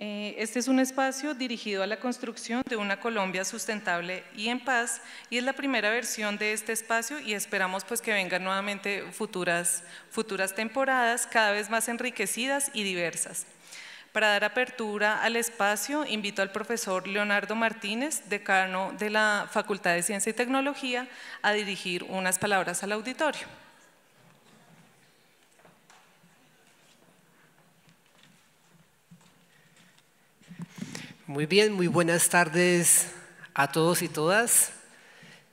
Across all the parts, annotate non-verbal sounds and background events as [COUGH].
Eh, este es un espacio dirigido a la construcción de una Colombia sustentable y en paz y es la primera versión de este espacio y esperamos pues que vengan nuevamente futuras, futuras temporadas cada vez más enriquecidas y diversas. Para dar apertura al espacio, invito al profesor Leonardo Martínez, decano de la Facultad de Ciencia y Tecnología, a dirigir unas palabras al auditorio. Muy bien, muy buenas tardes a todos y todas.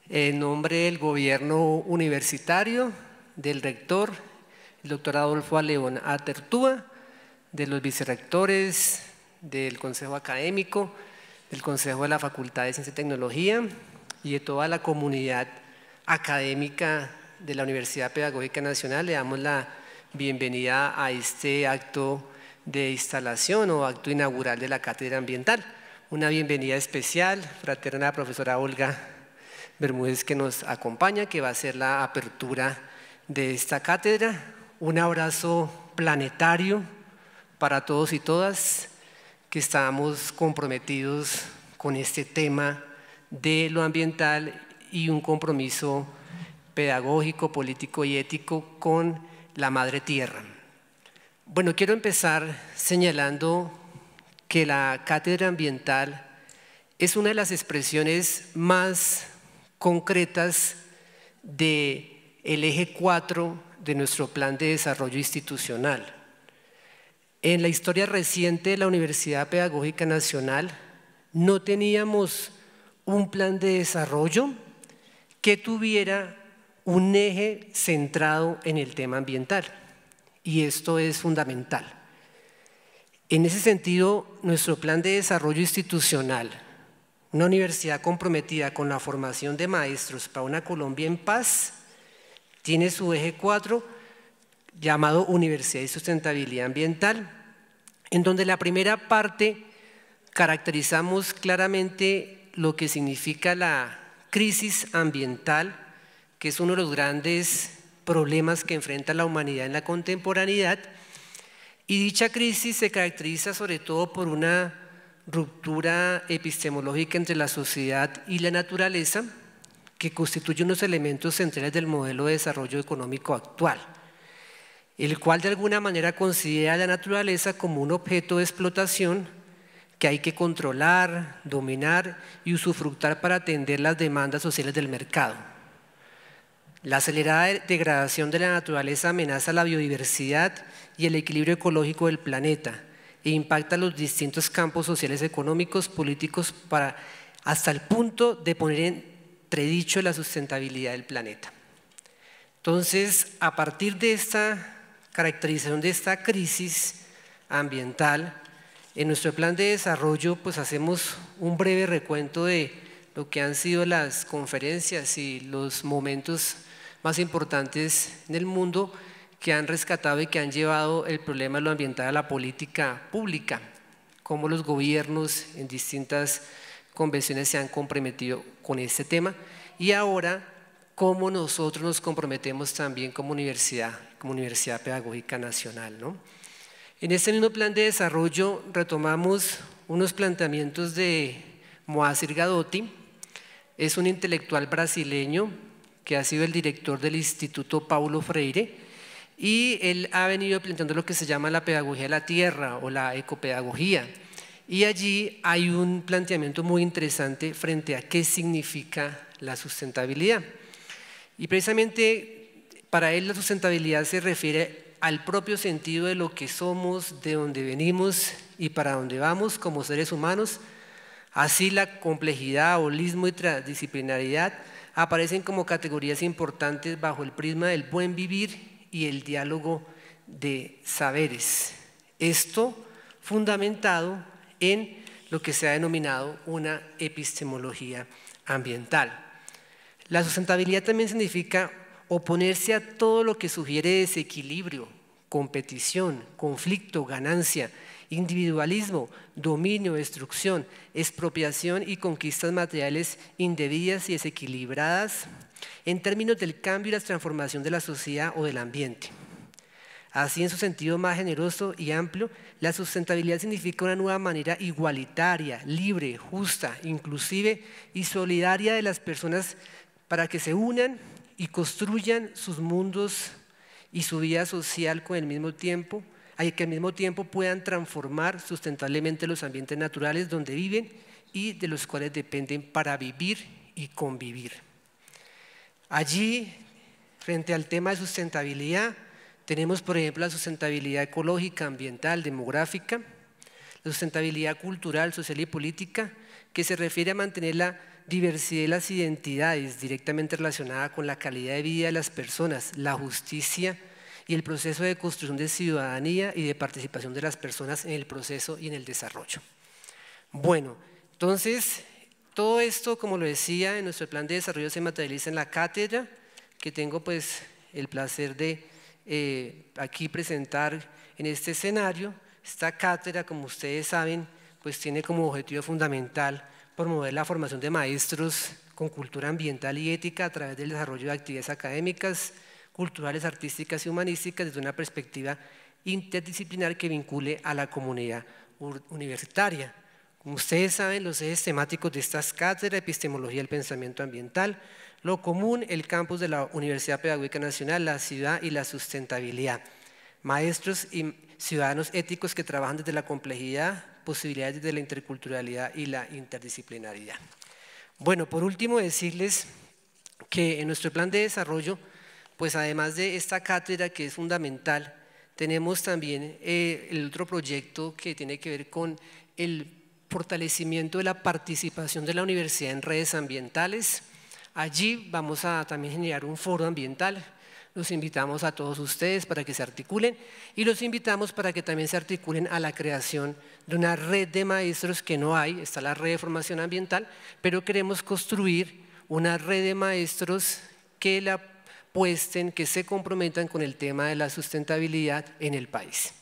En nombre del gobierno universitario, del rector, el doctor Adolfo Aleón Atertúa, de los vicerrectores, del consejo académico, del consejo de la Facultad de Ciencia y Tecnología y de toda la comunidad académica de la Universidad Pedagógica Nacional, le damos la bienvenida a este acto de instalación o acto inaugural de la Cátedra Ambiental. Una bienvenida especial, fraterna profesora Olga Bermúdez que nos acompaña, que va a ser la apertura de esta cátedra. Un abrazo planetario para todos y todas que estamos comprometidos con este tema de lo ambiental y un compromiso pedagógico, político y ético con la madre tierra. Bueno, quiero empezar señalando que la cátedra ambiental es una de las expresiones más concretas del eje 4 de nuestro plan de desarrollo institucional. En la historia reciente de la Universidad Pedagógica Nacional no teníamos un plan de desarrollo que tuviera un eje centrado en el tema ambiental y esto es fundamental. En ese sentido, nuestro plan de desarrollo institucional, una universidad comprometida con la formación de maestros para una Colombia en paz, tiene su eje 4 llamado Universidad y Sustentabilidad Ambiental, en donde la primera parte caracterizamos claramente lo que significa la crisis ambiental, que es uno de los grandes problemas que enfrenta la humanidad en la contemporaneidad. Y dicha crisis se caracteriza sobre todo por una ruptura epistemológica entre la sociedad y la naturaleza, que constituye unos elementos centrales del modelo de desarrollo económico actual, el cual de alguna manera considera a la naturaleza como un objeto de explotación que hay que controlar, dominar y usufructar para atender las demandas sociales del mercado. La acelerada degradación de la naturaleza amenaza la biodiversidad y el equilibrio ecológico del planeta e impacta los distintos campos sociales, económicos, políticos, para, hasta el punto de poner en predicho la sustentabilidad del planeta. Entonces, a partir de esta caracterización de esta crisis ambiental, en nuestro plan de desarrollo pues hacemos un breve recuento de lo que han sido las conferencias y los momentos más importantes en el mundo que han rescatado y que han llevado el problema de lo ambiental a la política pública, cómo los gobiernos en distintas convenciones se han comprometido con este tema y ahora cómo nosotros nos comprometemos también como universidad, como Universidad Pedagógica Nacional. ¿no? En este mismo plan de desarrollo retomamos unos planteamientos de Moacir Gadotti, es un intelectual brasileño que ha sido el director del Instituto Paulo Freire, y él ha venido planteando lo que se llama la pedagogía de la tierra o la ecopedagogía. Y allí hay un planteamiento muy interesante frente a qué significa la sustentabilidad. Y precisamente para él la sustentabilidad se refiere al propio sentido de lo que somos, de dónde venimos y para dónde vamos como seres humanos. Así la complejidad, holismo y transdisciplinaridad aparecen como categorías importantes bajo el prisma del buen vivir y el diálogo de saberes. Esto fundamentado en lo que se ha denominado una epistemología ambiental. La sustentabilidad también significa oponerse a todo lo que sugiere desequilibrio, competición, conflicto, ganancia, individualismo, dominio, destrucción, expropiación y conquistas materiales indebidas y desequilibradas en términos del cambio y la transformación de la sociedad o del ambiente. Así, en su sentido más generoso y amplio, la sustentabilidad significa una nueva manera igualitaria, libre, justa, inclusive y solidaria de las personas para que se unan y construyan sus mundos y su vida social con el mismo tiempo hay que al mismo tiempo puedan transformar sustentablemente los ambientes naturales donde viven y de los cuales dependen para vivir y convivir. Allí, frente al tema de sustentabilidad, tenemos, por ejemplo, la sustentabilidad ecológica, ambiental, demográfica, la sustentabilidad cultural, social y política, que se refiere a mantener la diversidad de las identidades directamente relacionada con la calidad de vida de las personas, la justicia y el proceso de construcción de ciudadanía y de participación de las personas en el proceso y en el desarrollo. Bueno, entonces, todo esto, como lo decía, en nuestro plan de desarrollo se materializa en la cátedra, que tengo pues el placer de eh, aquí presentar en este escenario. Esta cátedra, como ustedes saben, pues tiene como objetivo fundamental promover la formación de maestros con cultura ambiental y ética a través del desarrollo de actividades académicas, culturales, artísticas y humanísticas desde una perspectiva interdisciplinar que vincule a la comunidad universitaria. Como ustedes saben, los ejes temáticos de estas cátedras, epistemología del pensamiento ambiental, lo común, el campus de la Universidad Pedagógica Nacional, la ciudad y la sustentabilidad. Maestros y ciudadanos éticos que trabajan desde la complejidad, posibilidades de la interculturalidad y la interdisciplinaridad. Bueno, por último decirles que en nuestro plan de desarrollo pues además de esta cátedra que es fundamental, tenemos también eh, el otro proyecto que tiene que ver con el fortalecimiento de la participación de la universidad en redes ambientales. Allí vamos a también generar un foro ambiental. Los invitamos a todos ustedes para que se articulen y los invitamos para que también se articulen a la creación de una red de maestros que no hay, está la red de formación ambiental, pero queremos construir una red de maestros que la que se comprometan con el tema de la sustentabilidad en el país.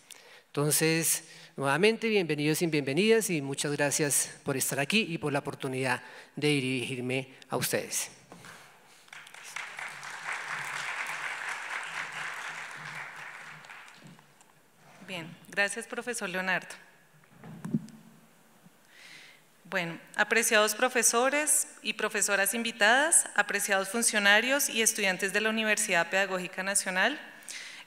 Entonces, nuevamente, bienvenidos y bienvenidas y muchas gracias por estar aquí y por la oportunidad de dirigirme a ustedes. Bien, gracias profesor Leonardo. Bueno, apreciados profesores y profesoras invitadas, apreciados funcionarios y estudiantes de la Universidad Pedagógica Nacional,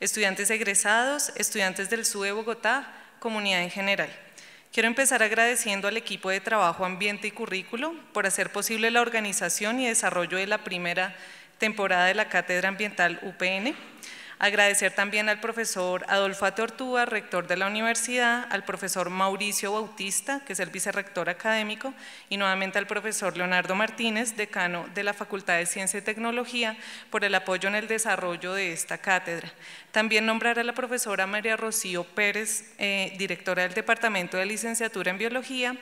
estudiantes egresados, estudiantes del SUE Bogotá, comunidad en general. Quiero empezar agradeciendo al equipo de trabajo Ambiente y Currículo por hacer posible la organización y desarrollo de la primera temporada de la Cátedra Ambiental UPN, Agradecer también al profesor Adolfo Tortúa, rector de la universidad, al profesor Mauricio Bautista, que es el vicerrector académico, y nuevamente al profesor Leonardo Martínez, decano de la Facultad de Ciencia y Tecnología, por el apoyo en el desarrollo de esta cátedra. También nombrar a la profesora María Rocío Pérez, eh, directora del Departamento de Licenciatura en Biología,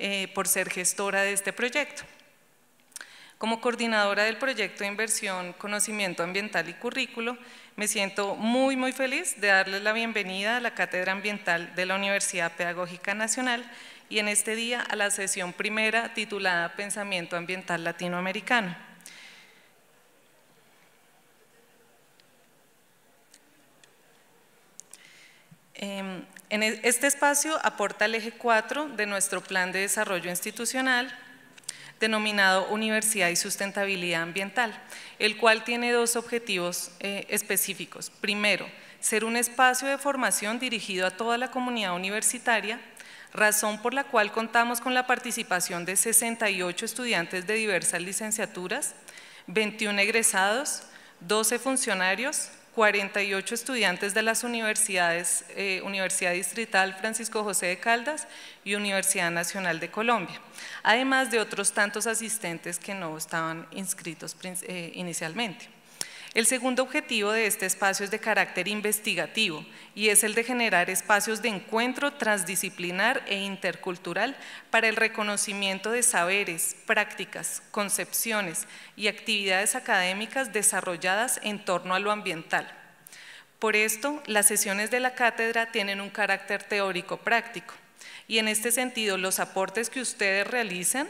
eh, por ser gestora de este proyecto. Como coordinadora del proyecto de inversión Conocimiento Ambiental y Currículo, me siento muy, muy feliz de darles la bienvenida a la Cátedra Ambiental de la Universidad Pedagógica Nacional y en este día a la sesión primera titulada Pensamiento Ambiental Latinoamericano. Em, en e-, este espacio aporta el eje 4 de nuestro Plan de Desarrollo Institucional denominado Universidad y Sustentabilidad Ambiental, el cual tiene dos objetivos eh, específicos. Primero, ser un espacio de formación dirigido a toda la comunidad universitaria, razón por la cual contamos con la participación de 68 estudiantes de diversas licenciaturas, 21 egresados, 12 funcionarios, 48 estudiantes de las universidades, eh, Universidad Distrital Francisco José de Caldas y Universidad Nacional de Colombia, además de otros tantos asistentes que no estaban inscritos eh, inicialmente. El segundo objetivo de este espacio es de carácter investigativo y es el de generar espacios de encuentro transdisciplinar e intercultural para el reconocimiento de saberes, prácticas, concepciones y actividades académicas desarrolladas en torno a lo ambiental. Por esto, las sesiones de la cátedra tienen un carácter teórico-práctico y en este sentido los aportes que ustedes realizan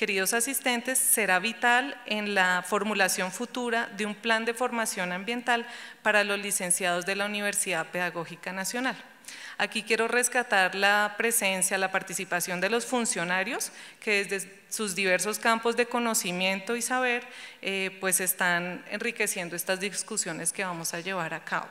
queridos asistentes, será vital en la formulación futura de un plan de formación ambiental para los licenciados de la Universidad Pedagógica Nacional. Aquí quiero rescatar la presencia, la participación de los funcionarios que desde sus diversos campos de conocimiento y saber eh, pues están enriqueciendo estas discusiones que vamos a llevar a cabo.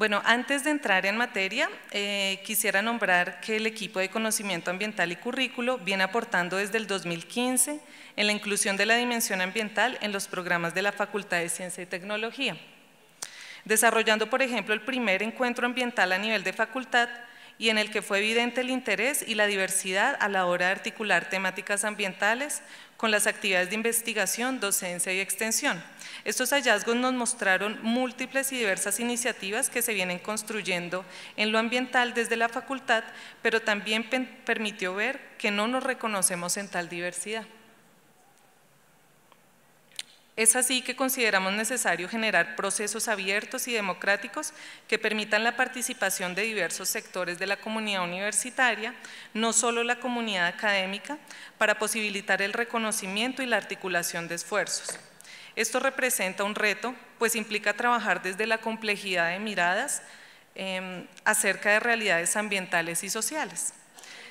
Bueno, antes de entrar en materia, eh, quisiera nombrar que el equipo de conocimiento ambiental y currículo viene aportando desde el 2015 en la inclusión de la dimensión ambiental en los programas de la Facultad de Ciencia y Tecnología, desarrollando, por ejemplo, el primer encuentro ambiental a nivel de facultad y en el que fue evidente el interés y la diversidad a la hora de articular temáticas ambientales con las actividades de investigación, docencia y extensión. Estos hallazgos nos mostraron múltiples y diversas iniciativas que se vienen construyendo en lo ambiental desde la facultad, pero también permitió ver que no nos reconocemos en tal diversidad. Es así que consideramos necesario generar procesos abiertos y democráticos que permitan la participación de diversos sectores de la comunidad universitaria, no solo la comunidad académica, para posibilitar el reconocimiento y la articulación de esfuerzos. Esto representa un reto, pues implica trabajar desde la complejidad de miradas em, acerca de realidades ambientales y sociales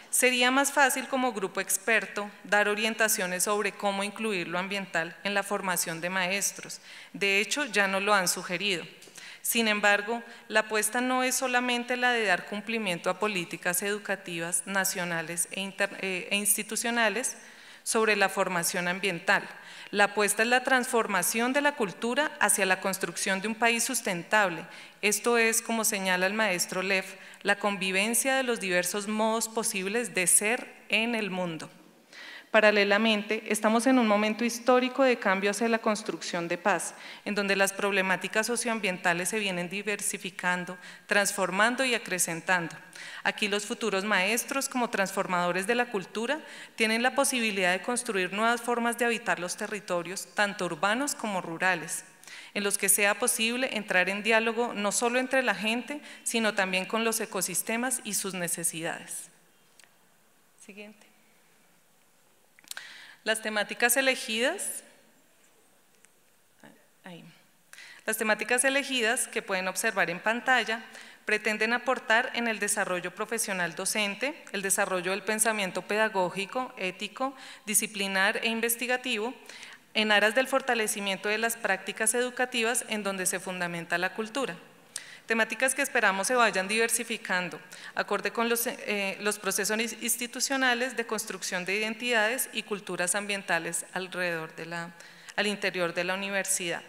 sería más fácil como grupo experto dar orientaciones sobre cómo incluir lo ambiental en la formación de maestros. De hecho, ya no lo han sugerido. Sin embargo, la apuesta no es solamente la de dar cumplimiento a políticas educativas nacionales e, eh, e institucionales sobre la formación ambiental, la apuesta es la transformación de la cultura hacia la construcción de un país sustentable. Esto es, como señala el maestro Lev, la convivencia de los diversos modos posibles de ser en el mundo. Paralelamente, estamos en un momento histórico de cambio hacia la construcción de paz, en donde las problemáticas socioambientales se vienen diversificando, transformando y acrecentando. Aquí los futuros maestros, como transformadores de la cultura, tienen la posibilidad de construir nuevas formas de habitar los territorios, tanto urbanos como rurales en los que sea posible entrar en diálogo no solo entre la gente, sino también con los ecosistemas y sus necesidades. Siguiente. Las temáticas elegidas, Las temáticas elegidas que pueden observar en pantalla pretenden aportar en el desarrollo profesional docente, el desarrollo del pensamiento pedagógico, ético, disciplinar e investigativo, en aras del fortalecimiento de las prácticas educativas en donde se fundamenta la cultura. Temáticas que esperamos se vayan diversificando, acorde con eh, los, procesos institucionales de construcción de identidades y culturas ambientales alrededor de la, al interior de la universidad.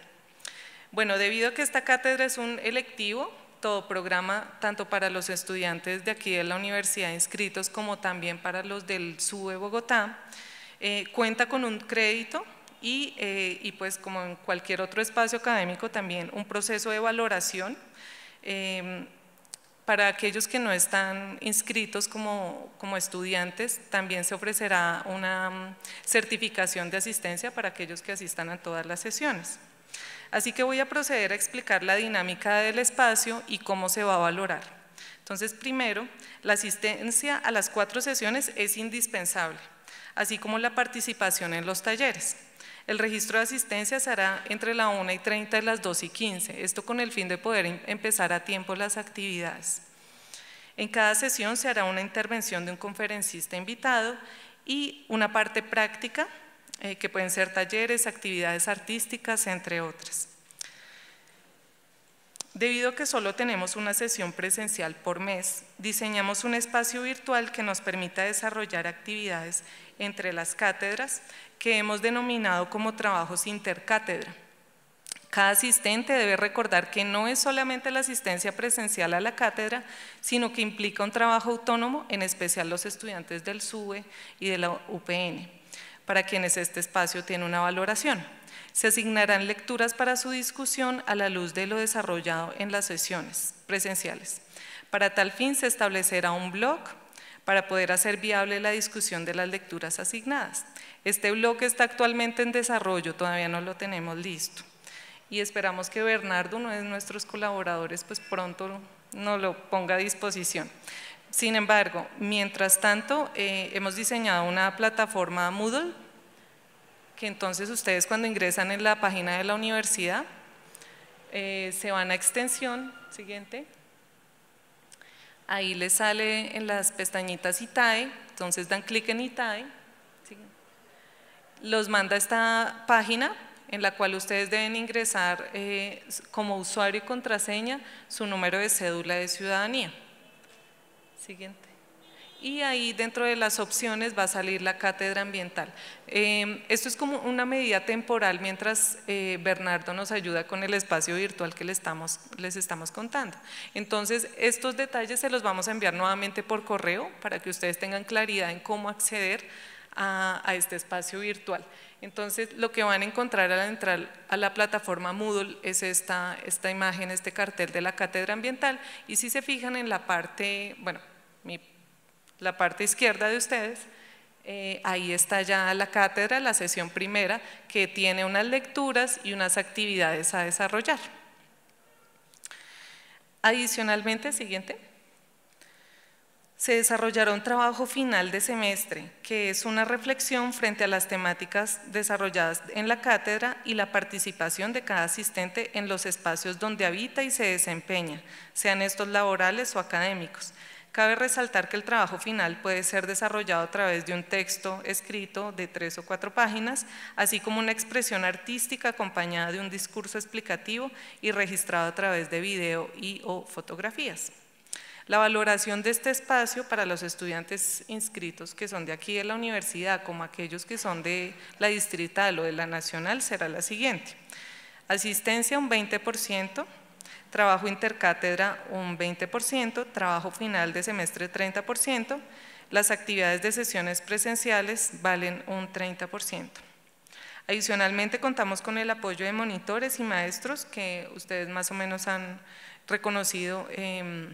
Bueno, debido a que esta cátedra es un electivo, todo programa, tanto para los estudiantes de aquí de la universidad inscritos como también para los del de Bogotá, eh, cuenta con un crédito y, eh, y pues como en cualquier otro espacio académico también un proceso de valoración Em, para aquellos que no están inscritos como, estudiantes, también se ofrecerá una mm, certificación de asistencia para aquellos que asistan a todas las sesiones. Así que voy a proceder a explicar la dinámica del espacio y cómo se va a valorar. Entonces, primero, la asistencia a las cuatro sesiones es indispensable, así como la participación en los talleres. El registro de asistencia se hará entre la 1 y 30 y las 2 y 15, esto con el fin de poder em, empezar a tiempo las actividades. En cada sesión se hará una intervención de un conferencista invitado y una parte práctica, eh, que pueden ser talleres, actividades artísticas, entre otras. Debido a que solo tenemos una sesión presencial por mes, diseñamos un espacio virtual que nos permita desarrollar actividades entre las cátedras que hemos denominado como trabajos intercátedra. Cada asistente debe recordar que no es solamente la asistencia presencial a la cátedra, sino que implica un trabajo autónomo, en especial los estudiantes del SUBE y de la UPN, para quienes este espacio tiene una valoración. Se asignarán lecturas para su discusión a la luz de lo desarrollado en las sesiones presenciales. Para tal fin se establecerá un blog para poder hacer viable la discusión de las lecturas asignadas. Este blog está actualmente en desarrollo, todavía no lo tenemos listo. Y esperamos que Bernardo, uno de nuestros colaboradores, pues pronto nos lo ponga a disposición. Sin embargo, mientras tanto, eh, hemos diseñado una plataforma Moodle que entonces ustedes cuando ingresan en la página de la universidad, eh, se van a extensión, siguiente, ahí les sale en las pestañitas ITAE, entonces dan clic en ITAE, los manda esta página en la cual ustedes deben ingresar eh, como usuario y contraseña su número de cédula de ciudadanía. Siguiente y ahí dentro de las opciones va a salir la cátedra ambiental. Em, esto es como una medida temporal mientras eh, Bernardo nos ayuda con el espacio virtual que le estamos, les estamos contando. Entonces, estos detalles se los vamos a enviar nuevamente por correo para que ustedes tengan claridad en cómo acceder a, este espacio virtual. Entonces, lo que van a encontrar al entrar a la plataforma Moodle es esta, esta imagen, este cartel de la cátedra ambiental. Y si se fijan en la parte, bueno, mi la parte izquierda de ustedes, eh, ahí está ya la cátedra, la sesión primera, que tiene unas lecturas y unas actividades a desarrollar. Adicionalmente, siguiente, se desarrollará un trabajo final de semestre, que es una reflexión frente a las temáticas desarrolladas en la cátedra y la participación de cada asistente en los espacios donde habita y se desempeña, sean estos laborales o académicos. Cabe resaltar que el trabajo final puede ser desarrollado a través de un texto escrito de tres o cuatro páginas, así como una expresión artística acompañada de un discurso explicativo y registrado a través de video y o fotografías. La valoración de este espacio para los estudiantes inscritos que son de aquí de la universidad, como aquellos que son de la distrital o de la nacional, será la siguiente. Asistencia un 20%, trabajo intercátedra un 20%, trabajo final de semestre 30%, las actividades de sesiones presenciales valen un 30%. Adicionalmente contamos con el apoyo de monitores y maestros que ustedes más o menos han reconocido em,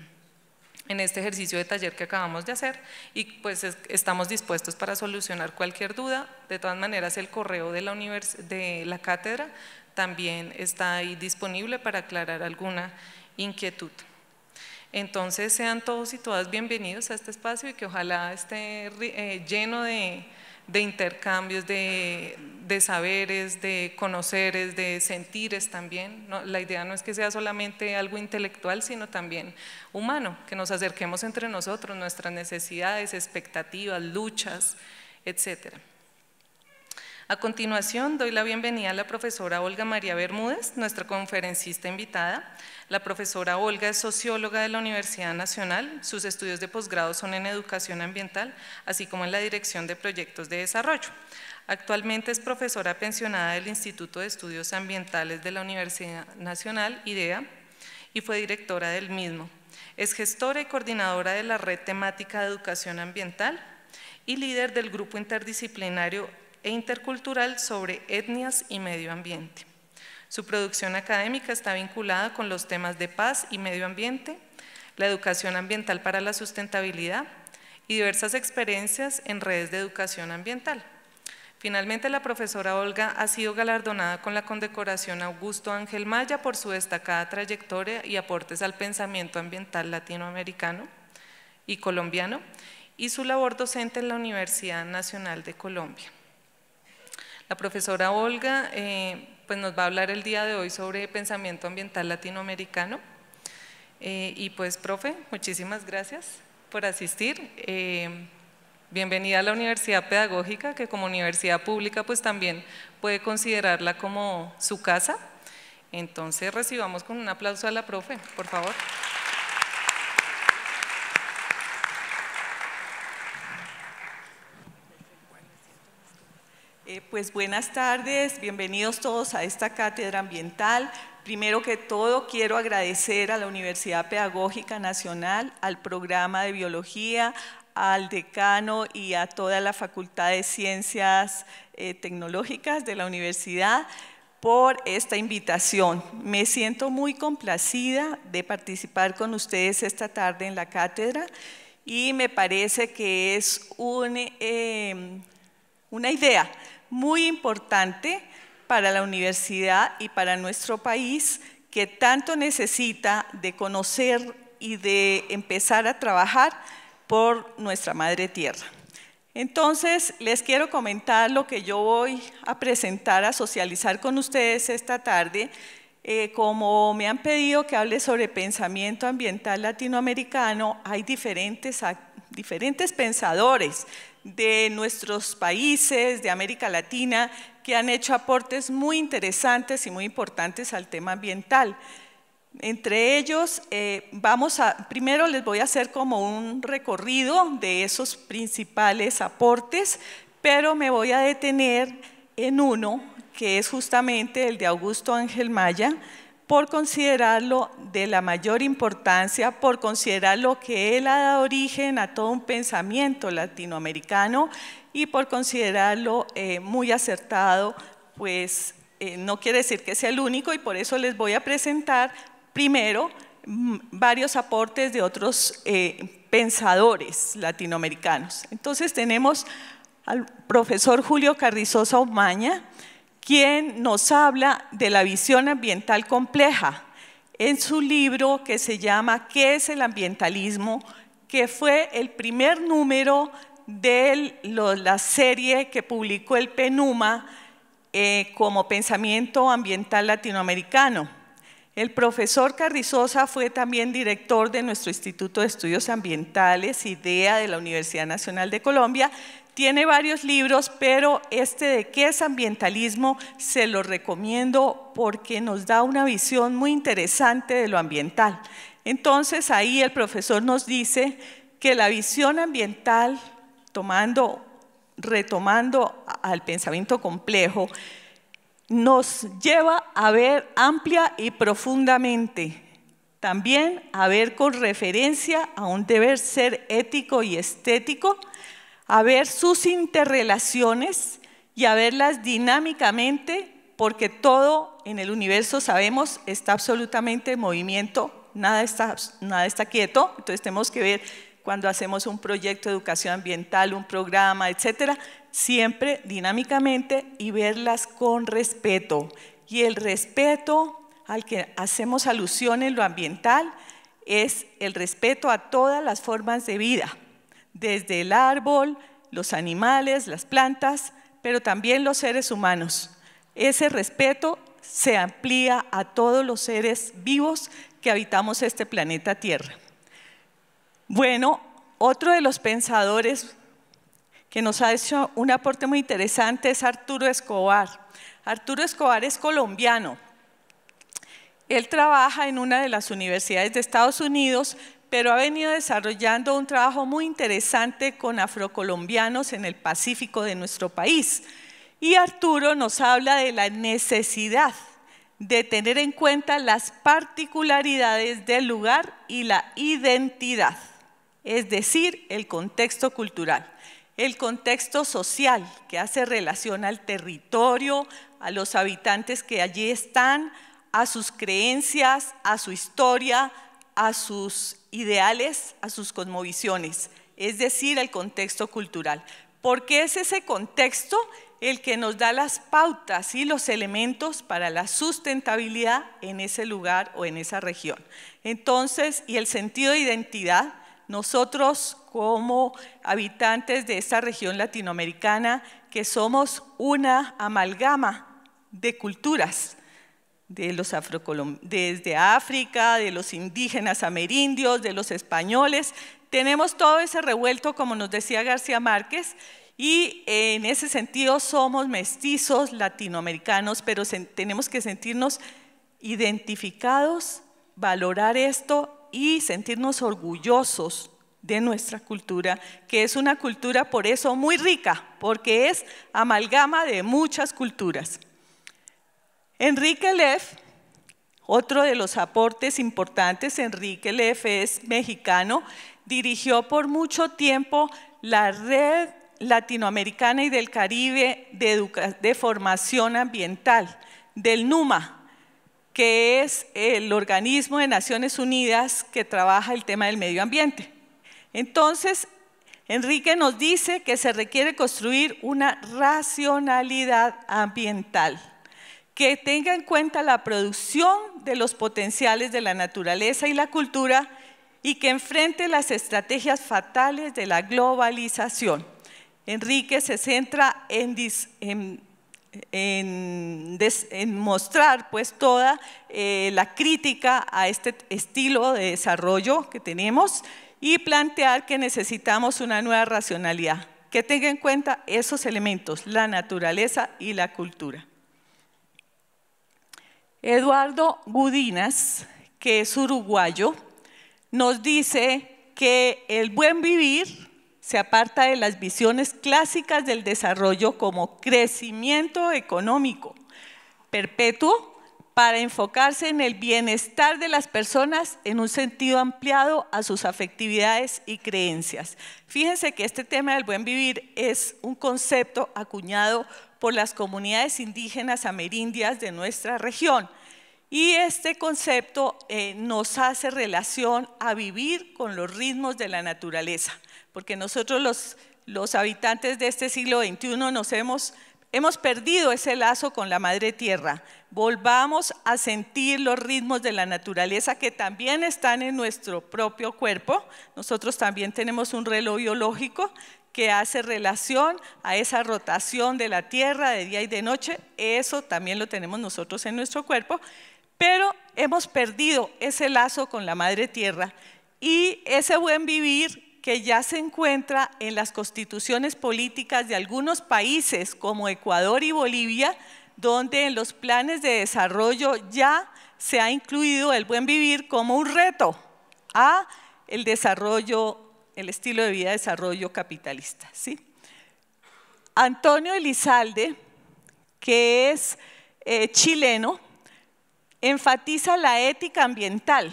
en este ejercicio de taller que acabamos de hacer y pues estamos dispuestos para solucionar cualquier duda. De todas maneras, el correo de la, de la cátedra también está ahí disponible para aclarar alguna inquietud. Entonces sean todos y todas bienvenidos a este espacio y que ojalá esté eh, lleno de, intercambios, de, saberes, de conoceres, de sentires también. la idea no es que sea solamente algo intelectual, sino también humano, que nos acerquemos entre nosotros, nuestras necesidades, expectativas, luchas, etcétera. A continuación, doy la bienvenida a la profesora Olga María Bermúdez, nuestra conferencista invitada. La profesora Olga es socióloga de la Universidad Nacional. Sus estudios de posgrado son en educación ambiental, así como en la dirección de proyectos de desarrollo. Actualmente es profesora pensionada del Instituto de Estudios Ambientales de la Universidad Nacional, IDEA, y fue directora del mismo. Es gestora y coordinadora de la Red Temática de Educación Ambiental y líder del grupo interdisciplinario e intercultural sobre etnias y medio ambiente. Su producción académica está vinculada con los temas de paz y medio ambiente, la educación ambiental para la sustentabilidad y diversas experiencias en redes de educación ambiental. Finalmente, la profesora Olga ha sido galardonada con la condecoración Augusto Ángel Maya por su destacada trayectoria y aportes al pensamiento ambiental latinoamericano y colombiano y su labor docente en la Universidad Nacional de Colombia. La profesora Olga eh, pues nos va a hablar el día de hoy sobre pensamiento ambiental latinoamericano. Eh, y pues, profe, muchísimas gracias por asistir. Eh, bienvenida a la Universidad Pedagógica, que como universidad pública pues también puede considerarla como su casa. Entonces recibamos con un aplauso a la profe, por favor. Eh, pues buenas tardes, bienvenidos todos a esta cátedra ambiental. Primero que todo, quiero agradecer a la Universidad Pedagógica Nacional, al programa de biología, al decano y a toda la Facultad de Ciencias eh, Tecnológicas de la universidad por esta invitación. Me siento muy complacida de participar con ustedes esta tarde en la cátedra y me parece que es eh, una idea muy importante para la universidad y para nuestro país que tanto necesita de conocer y de empezar a trabajar por nuestra madre tierra. Entonces, les quiero comentar lo que yo voy a presentar, a socializar con ustedes esta tarde. Eh, como me han pedido que hable sobre pensamiento ambiental latinoamericano, hay diferentes, diferentes pensadores de nuestros países, de América Latina, que han hecho aportes muy interesantes y muy importantes al tema ambiental. Entre ellos, eh, vamos a, primero les voy a hacer como un recorrido de esos principales aportes, pero me voy a detener en uno, que es justamente el de Augusto Ángel Maya, por considerarlo de la mayor importancia, por considerarlo que él ha dado origen a todo un pensamiento latinoamericano y por considerarlo eh, muy acertado, pues eh, no quiere decir que sea el único y por eso les voy a presentar primero mm, varios aportes de otros eh, pensadores latinoamericanos. Entonces tenemos al profesor Julio Carrizosa Omaña, quien nos habla de la visión ambiental compleja en su libro que se llama ¿Qué es el ambientalismo? que fue el primer número de la serie que publicó el PENUMA eh, como Pensamiento Ambiental Latinoamericano. El profesor Carrizosa fue también director de nuestro Instituto de Estudios Ambientales, IDEA, de la Universidad Nacional de Colombia, tiene varios libros, pero este de qué es ambientalismo se lo recomiendo porque nos da una visión muy interesante de lo ambiental. Entonces ahí el profesor nos dice que la visión ambiental, tomando, retomando al pensamiento complejo, nos lleva a ver amplia y profundamente, también a ver con referencia a un deber ser ético y estético, a ver sus interrelaciones y a verlas dinámicamente, porque todo en el universo, sabemos, está absolutamente en movimiento, nada está, nada está quieto, entonces tenemos que ver cuando hacemos un proyecto de educación ambiental, un programa, etcétera, siempre dinámicamente y verlas con respeto. Y el respeto al que hacemos alusión en lo ambiental es el respeto a todas las formas de vida, desde el árbol, los animales, las plantas, pero también los seres humanos. Ese respeto se amplía a todos los seres vivos que habitamos este planeta Tierra. Bueno, otro de los pensadores que nos ha hecho un aporte muy interesante es Arturo Escobar. Arturo Escobar es colombiano. Él trabaja en una de las universidades de Estados Unidos, pero ha venido desarrollando un trabajo muy interesante con afrocolombianos en el Pacífico de nuestro país. Y Arturo nos habla de la necesidad de tener en cuenta las particularidades del lugar y la identidad, es decir, el contexto cultural, el contexto social que hace relación al territorio, a los habitantes que allí están, a sus creencias, a su historia, a sus ideales, a sus cosmovisiones, es decir, al contexto cultural, porque es ese contexto el que nos da las pautas y los elementos para la sustentabilidad en ese lugar o en esa región. Entonces, y el sentido de identidad, nosotros como habitantes de esta región latinoamericana, que somos una amalgama de culturas, de los desde África, de los indígenas amerindios, de los españoles. Tenemos todo ese revuelto, como nos decía García Márquez, y en ese sentido somos mestizos latinoamericanos, pero tenemos que sentirnos identificados, valorar esto y sentirnos orgullosos de nuestra cultura, que es una cultura por eso muy rica, porque es amalgama de muchas culturas. Enrique Leff, otro de los aportes importantes, Enrique Leff es mexicano, dirigió por mucho tiempo la red latinoamericana y del Caribe de, de formación ambiental, del NUMA, que es el organismo de Naciones Unidas que trabaja el tema del medio ambiente. Entonces, Enrique nos dice que se requiere construir una racionalidad ambiental que tenga en cuenta la producción de los potenciales de la naturaleza y la cultura y que enfrente las estrategias fatales de la globalización. Enrique se centra en, mostrar pues toda eh, la crítica a este estilo de desarrollo que tenemos y plantear que necesitamos una nueva racionalidad que tenga en cuenta esos elementos, la naturaleza y la cultura. Eduardo Gudinas, que es uruguayo, nos dice que el buen vivir se aparta de las visiones clásicas del desarrollo como crecimiento económico perpetuo para enfocarse en el bienestar de las personas en un sentido ampliado a sus afectividades y creencias. Fíjense que este tema del buen vivir es un concepto acuñado por las comunidades indígenas amerindias de nuestra región y este concepto eh, nos hace relación a vivir con los ritmos de la naturaleza, porque nosotros los, habitantes de este siglo XXI nos hemos, hemos perdido ese lazo con la madre tierra. Volvamos a sentir los ritmos de la naturaleza que también están en nuestro propio cuerpo. Nosotros también tenemos un reloj biológico que hace relación a esa rotación de la Tierra de día y de noche, eso también lo tenemos nosotros en nuestro cuerpo pero hemos perdido ese lazo con la madre tierra y ese buen vivir que ya se encuentra en las constituciones políticas de algunos países como Ecuador y Bolivia, donde en los planes de desarrollo ya se ha incluido el buen vivir como un reto a el desarrollo, el estilo de vida de desarrollo capitalista. ¿sí? Antonio Elizalde, que es eh, chileno, Enfatiza la ética ambiental,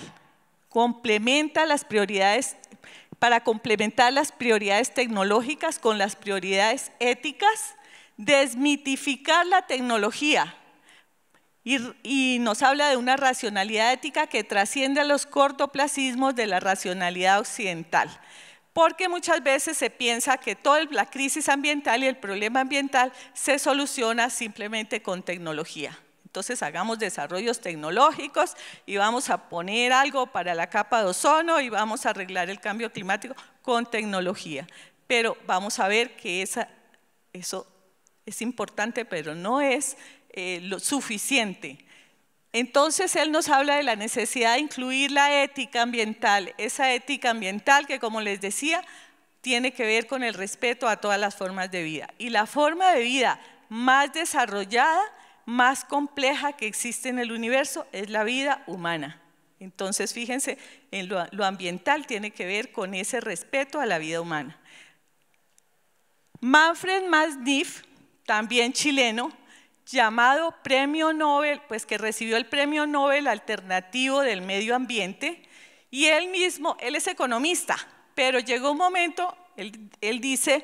complementa las prioridades para complementar las prioridades tecnológicas con las prioridades éticas, desmitificar la tecnología. Y, y, nos habla de una racionalidad ética que trasciende a los cortoplacismos de la racionalidad occidental. Porque muchas veces se piensa que toda la crisis ambiental y el problema ambiental se soluciona simplemente con tecnología. Entonces hagamos desarrollos tecnológicos y vamos a poner algo para la capa de ozono y vamos a arreglar el cambio climático con tecnología. Pero vamos a ver que eso es importante, pero no es eh, lo suficiente. Entonces él nos habla de la necesidad de incluir la ética ambiental, esa ética ambiental que como les decía, tiene que ver con el respeto a todas las formas de vida. Y la forma de vida más desarrollada más compleja que existe en el universo es la vida humana. Entonces, fíjense, en lo, ambiental tiene que ver con ese respeto a la vida humana. Manfred Masnif, también chileno, llamado Premio Nobel, pues que recibió el Premio Nobel Alternativo del Medio Ambiente, y él mismo, él es economista, pero llegó un momento, él, él dice,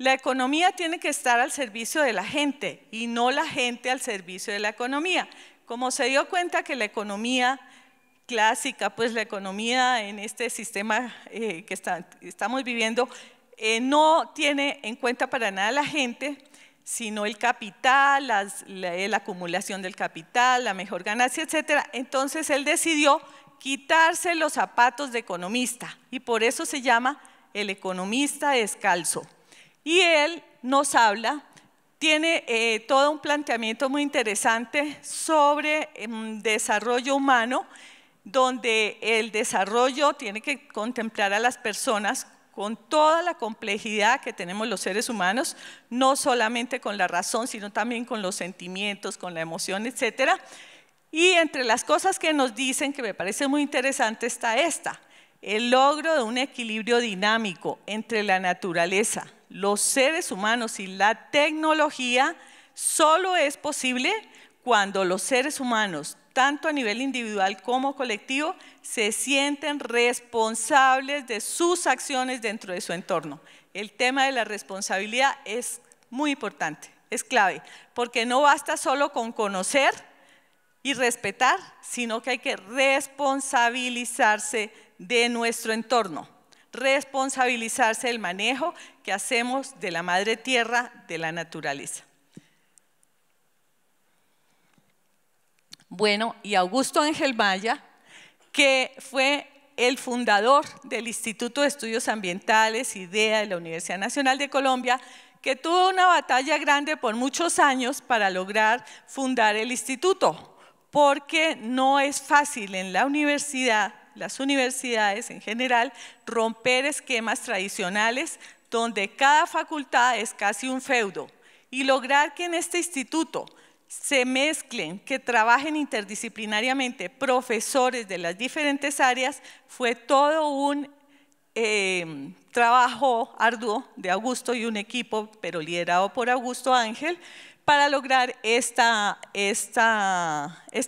la economía tiene que estar al servicio de la gente y no la gente al servicio de la economía. Como se dio cuenta que la economía clásica, pues la economía en este sistema eh, que estamos viviendo, eh, no tiene en cuenta para nada la gente, sino el capital, la, la acumulación del capital, la mejor ganancia, etc. Entonces él decidió quitarse los zapatos de economista y por eso se llama el economista descalzo. Y él nos habla, tiene eh, todo un planteamiento muy interesante sobre em, desarrollo humano, donde el desarrollo tiene que contemplar a las personas con toda la complejidad que tenemos los seres humanos, no solamente con la razón, sino también con los sentimientos, con la emoción, etcétera. Y entre las cosas que nos dicen, que me parece muy interesante, está esta el logro de un equilibrio dinámico entre la naturaleza, los seres humanos y la tecnología solo es posible cuando los seres humanos, tanto a nivel individual como colectivo, se sienten responsables de sus acciones dentro de su entorno. El tema de la responsabilidad es muy importante, es clave, porque no basta solo con conocer y respetar, sino que hay que responsabilizarse de nuestro entorno, responsabilizarse del manejo que hacemos de la madre tierra, de la naturaleza. Bueno, y Augusto Ángel Maya, que fue el fundador del Instituto de Estudios Ambientales, IDEA, de la Universidad Nacional de Colombia, que tuvo una batalla grande por muchos años para lograr fundar el instituto, porque no es fácil en la universidad las universidades en general, romper esquemas tradicionales donde cada facultad es casi un feudo y lograr que en este instituto se mezclen, que trabajen interdisciplinariamente profesores de las diferentes áreas, fue todo un eh, trabajo arduo de Augusto y un equipo, pero liderado por Augusto Ángel, para lograr esta, este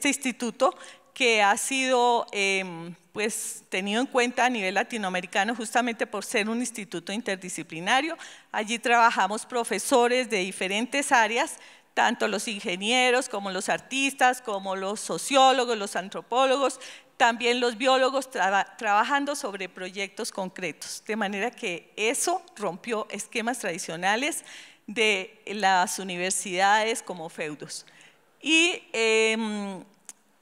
instituto que ha sido em, pues tenido en cuenta a nivel latinoamericano justamente por ser un instituto interdisciplinario. Allí trabajamos profesores de diferentes áreas, tanto los ingenieros como los artistas, como los sociólogos, los antropólogos, también los biólogos trabajando sobre proyectos concretos. De manera que eso rompió esquemas tradicionales de las universidades como feudos. Y em,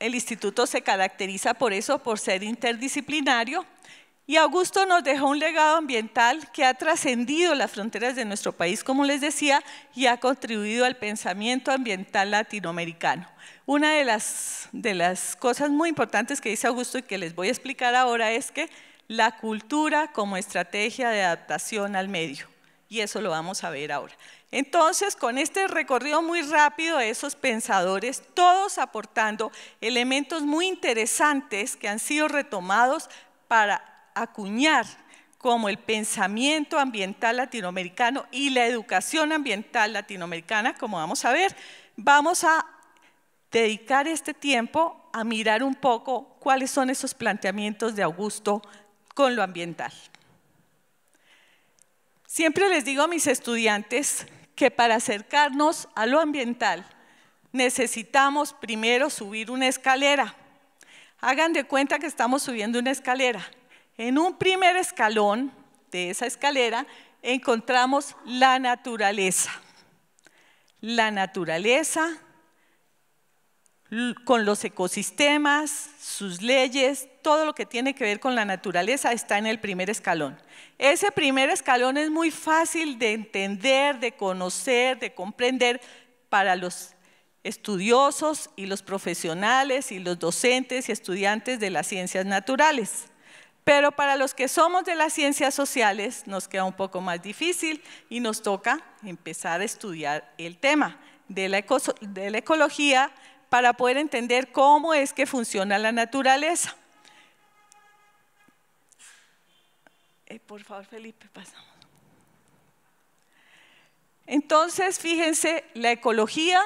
el instituto se caracteriza por eso, por ser interdisciplinario, y Augusto nos dejó un legado ambiental que ha trascendido las fronteras de nuestro país, como les decía, y ha contribuido al pensamiento ambiental latinoamericano. Una de las, de las cosas muy importantes que dice Augusto y que les voy a explicar ahora es que la cultura como estrategia de adaptación al medio. Y eso lo vamos a ver ahora. Entonces, con este recorrido muy rápido de esos pensadores, todos aportando elementos muy interesantes que han sido retomados para acuñar como el pensamiento ambiental latinoamericano y la educación ambiental latinoamericana, como vamos a ver, vamos a dedicar este tiempo a mirar un poco cuáles son esos planteamientos de Augusto con lo ambiental. Siempre les digo a mis estudiantes que para acercarnos a lo ambiental necesitamos primero subir una escalera. Hagan de cuenta que estamos subiendo una escalera. En un primer escalón de esa escalera encontramos la naturaleza. La naturaleza con los ecosistemas, sus leyes, todo lo que tiene que ver con la naturaleza está en el primer escalón. Ese primer escalón es muy fácil de entender, de conocer, de comprender para los estudiosos y los profesionales y los docentes y estudiantes de las ciencias naturales. Pero para los que somos de las ciencias sociales nos queda un poco más difícil y nos toca empezar a estudiar el tema de la, ecología, para poder entender cómo es que funciona la naturaleza. Eh, por favor, Felipe, pasamos. Entonces, fíjense, la ecología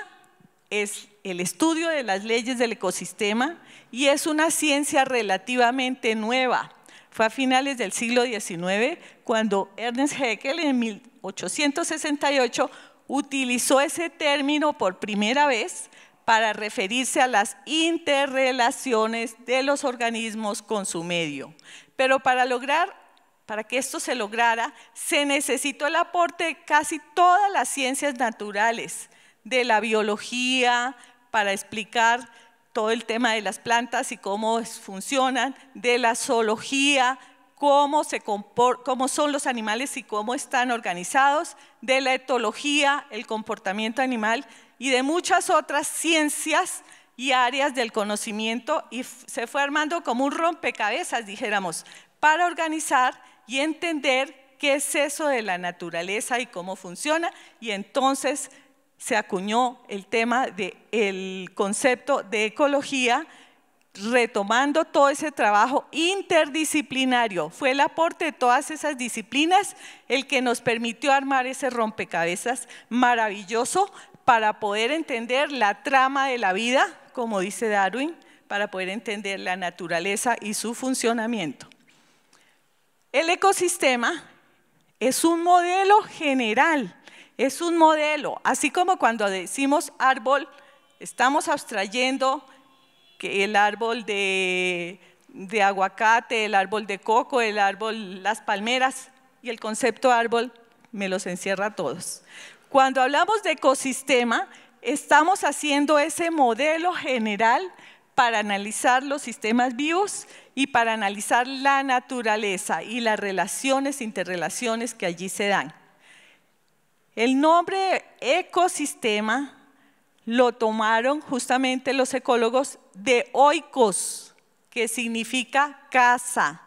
es el estudio de las leyes del ecosistema y es una ciencia relativamente nueva. Fue a finales del siglo XIX cuando Ernest Haeckel en 1868 utilizó ese término por primera vez para referirse a las interrelaciones de los organismos con su medio. Pero para lograr, para que esto se lograra, se necesitó el aporte de casi todas las ciencias naturales, de la biología, para explicar todo el tema de las plantas y cómo funcionan, de la zoología, cómo, cómo son los animales y cómo están organizados, de la etología, el comportamiento animal, y de muchas otras ciencias y áreas del conocimiento y se fue armando como un rompecabezas, dijéramos, para organizar y entender qué es eso de la naturaleza y cómo funciona y entonces se acuñó el tema del el concepto de ecología retomando todo ese trabajo interdisciplinario. Fue el aporte de todas esas disciplinas el que nos permitió armar ese rompecabezas maravilloso para poder entender la trama de la vida, como dice Darwin, para poder entender la naturaleza y su funcionamiento. El ecosistema es un modelo general, es un modelo, así como cuando decimos árbol, estamos abstrayendo que el árbol de, aguacate, el árbol de coco, el árbol, las palmeras, y el concepto árbol me los encierra a todos. Cuando hablamos de ecosistema, estamos haciendo ese modelo general para analizar los sistemas vivos y para analizar la naturaleza y las relaciones, interrelaciones que allí se dan. El nombre ecosistema lo tomaron justamente los ecólogos de oikos, que significa casa,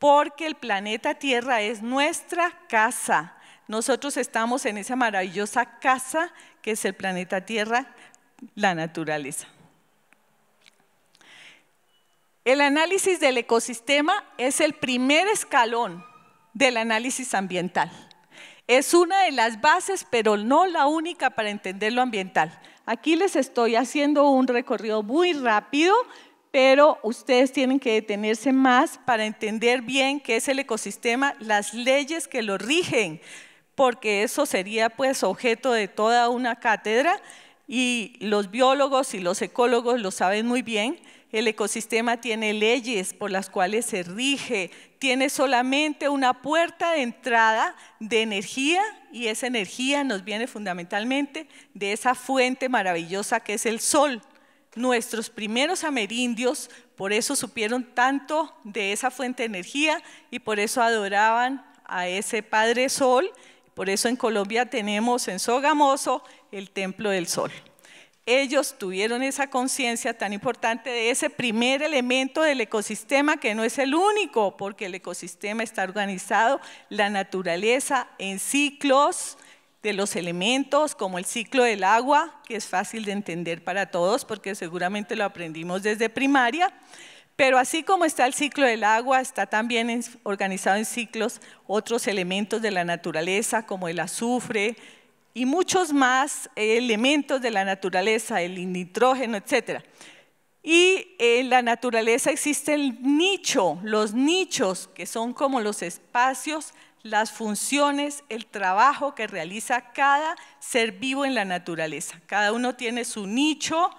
porque el planeta Tierra es nuestra casa. Nosotros estamos en esa maravillosa casa que es el planeta Tierra, la naturaleza. El análisis del ecosistema es el primer escalón del análisis ambiental. Es una de las bases, pero no la única para entender lo ambiental. Aquí les estoy haciendo un recorrido muy rápido, pero ustedes tienen que detenerse más para entender bien qué es el ecosistema, las leyes que lo rigen, porque eso sería pues objeto de toda una cátedra y los biólogos y los ecólogos lo saben muy bien, el ecosistema tiene leyes por las cuales se rige, tiene solamente una puerta de entrada de energía y esa energía nos viene fundamentalmente de esa fuente maravillosa que es el sol. Nuestros primeros amerindios por eso supieron tanto de esa fuente de energía y por eso adoraban a ese Padre Sol por eso en Colombia tenemos en Sogamoso el Templo del Sol. Ellos tuvieron esa conciencia tan importante de ese primer elemento del ecosistema que no es el único, porque el ecosistema está organizado, la naturaleza en ciclos, de los elementos, como el ciclo del agua, que es fácil de entender para todos porque seguramente lo aprendimos desde primaria, pero así como está el ciclo del agua, está también organizado en ciclos otros elementos de la naturaleza, como el azufre y muchos más elementos de la naturaleza, el nitrógeno, etc. Y en eh, la naturaleza existe el nicho, los nichos, que son como los espacios, las funciones, el trabajo que realiza cada ser vivo en la naturaleza. Cada uno tiene su nicho,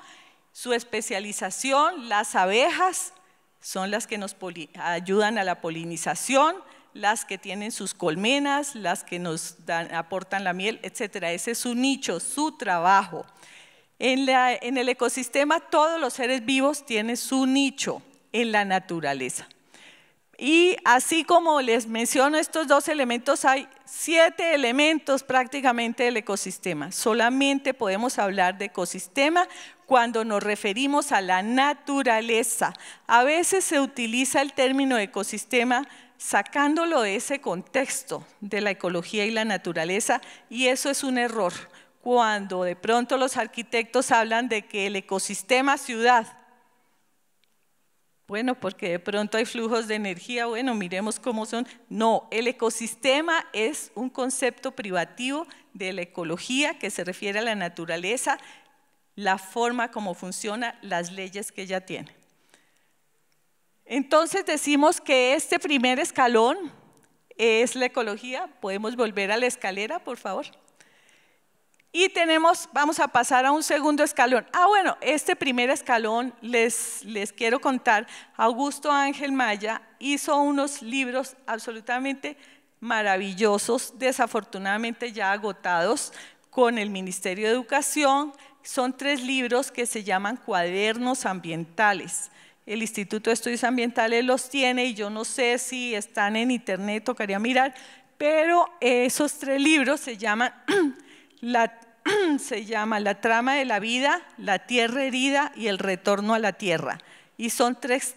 su especialización, las abejas son las que nos ayudan a la polinización, las que tienen sus colmenas, las que nos aportan la miel, etc. Ese es su nicho, su trabajo. en el ecosistema todos los seres vivos tienen su nicho en la naturaleza. Y así como les menciono estos dos elementos, hay siete elementos prácticamente del ecosistema. Solamente podemos hablar de ecosistema cuando nos referimos a la naturaleza. A veces se utiliza el término ecosistema sacándolo de ese contexto de la ecología y la naturaleza y eso es un error. Cuando de pronto los arquitectos hablan de que el ecosistema ciudad bueno, porque de pronto hay flujos de energía, bueno, miremos cómo son. No, el ecosistema es un concepto privativo de la ecología que se refiere a la naturaleza, la forma como funciona, las leyes que ella tiene. Entonces decimos que este primer escalón es la ecología. ¿Podemos volver a la escalera, por favor? Y tenemos, vamos a pasar a un segundo escalón. Ah, bueno, este primer escalón les, les quiero contar. Augusto Ángel Maya hizo unos libros absolutamente maravillosos, desafortunadamente ya agotados, con el Ministerio de Educación. Son tres libros que se llaman Cuadernos Ambientales. El Instituto de Estudios Ambientales los tiene y yo no sé si están en internet, tocaría mirar, pero esos tres libros se llaman [CLEARS THROAT] [CLEARS THROAT] se llama La trama de la vida, La tierra herida y El retorno a la tierra. Y son tres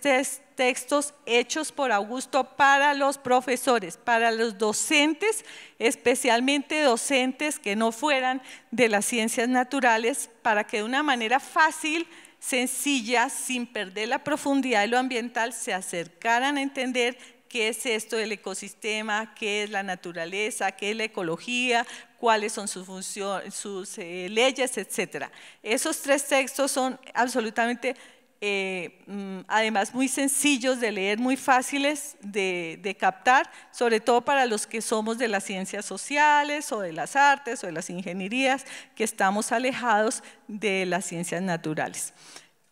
textos hechos por Augusto para los profesores, para los docentes, especialmente docentes que no fueran de las ciencias naturales, para que de una manera fácil sencilla, sin perder la profundidad de lo ambiental, se acercaran a entender qué es esto del ecosistema, qué es la naturaleza, qué es la ecología, cuáles son sus, eh, leyes, etc. Esos tres textos son absolutamente, eh, mm, además, muy sencillos de leer, muy fáciles de, de captar, sobre todo para los que somos de las ciencias sociales o de las artes o de las ingenierías, que estamos alejados de las ciencias naturales.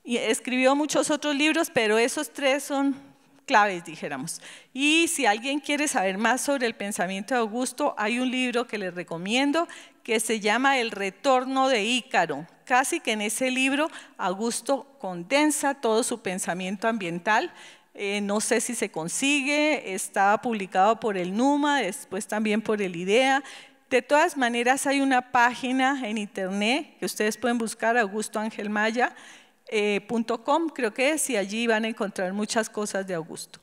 Y escribió muchos otros libros, pero esos tres son claves, dijéramos. Y si alguien quiere saber más sobre el pensamiento de Augusto, hay un libro que les recomiendo que se llama El retorno de Ícaro. Casi que en ese libro Augusto condensa todo su pensamiento ambiental. Eh, no sé si se consigue, estaba publicado por el NUMA, después también por el IDEA. De todas maneras, hay una página en internet que ustedes pueden buscar, Augusto Ángel Maya, eh, creo que es, allí van a encontrar muchas cosas de Augusto.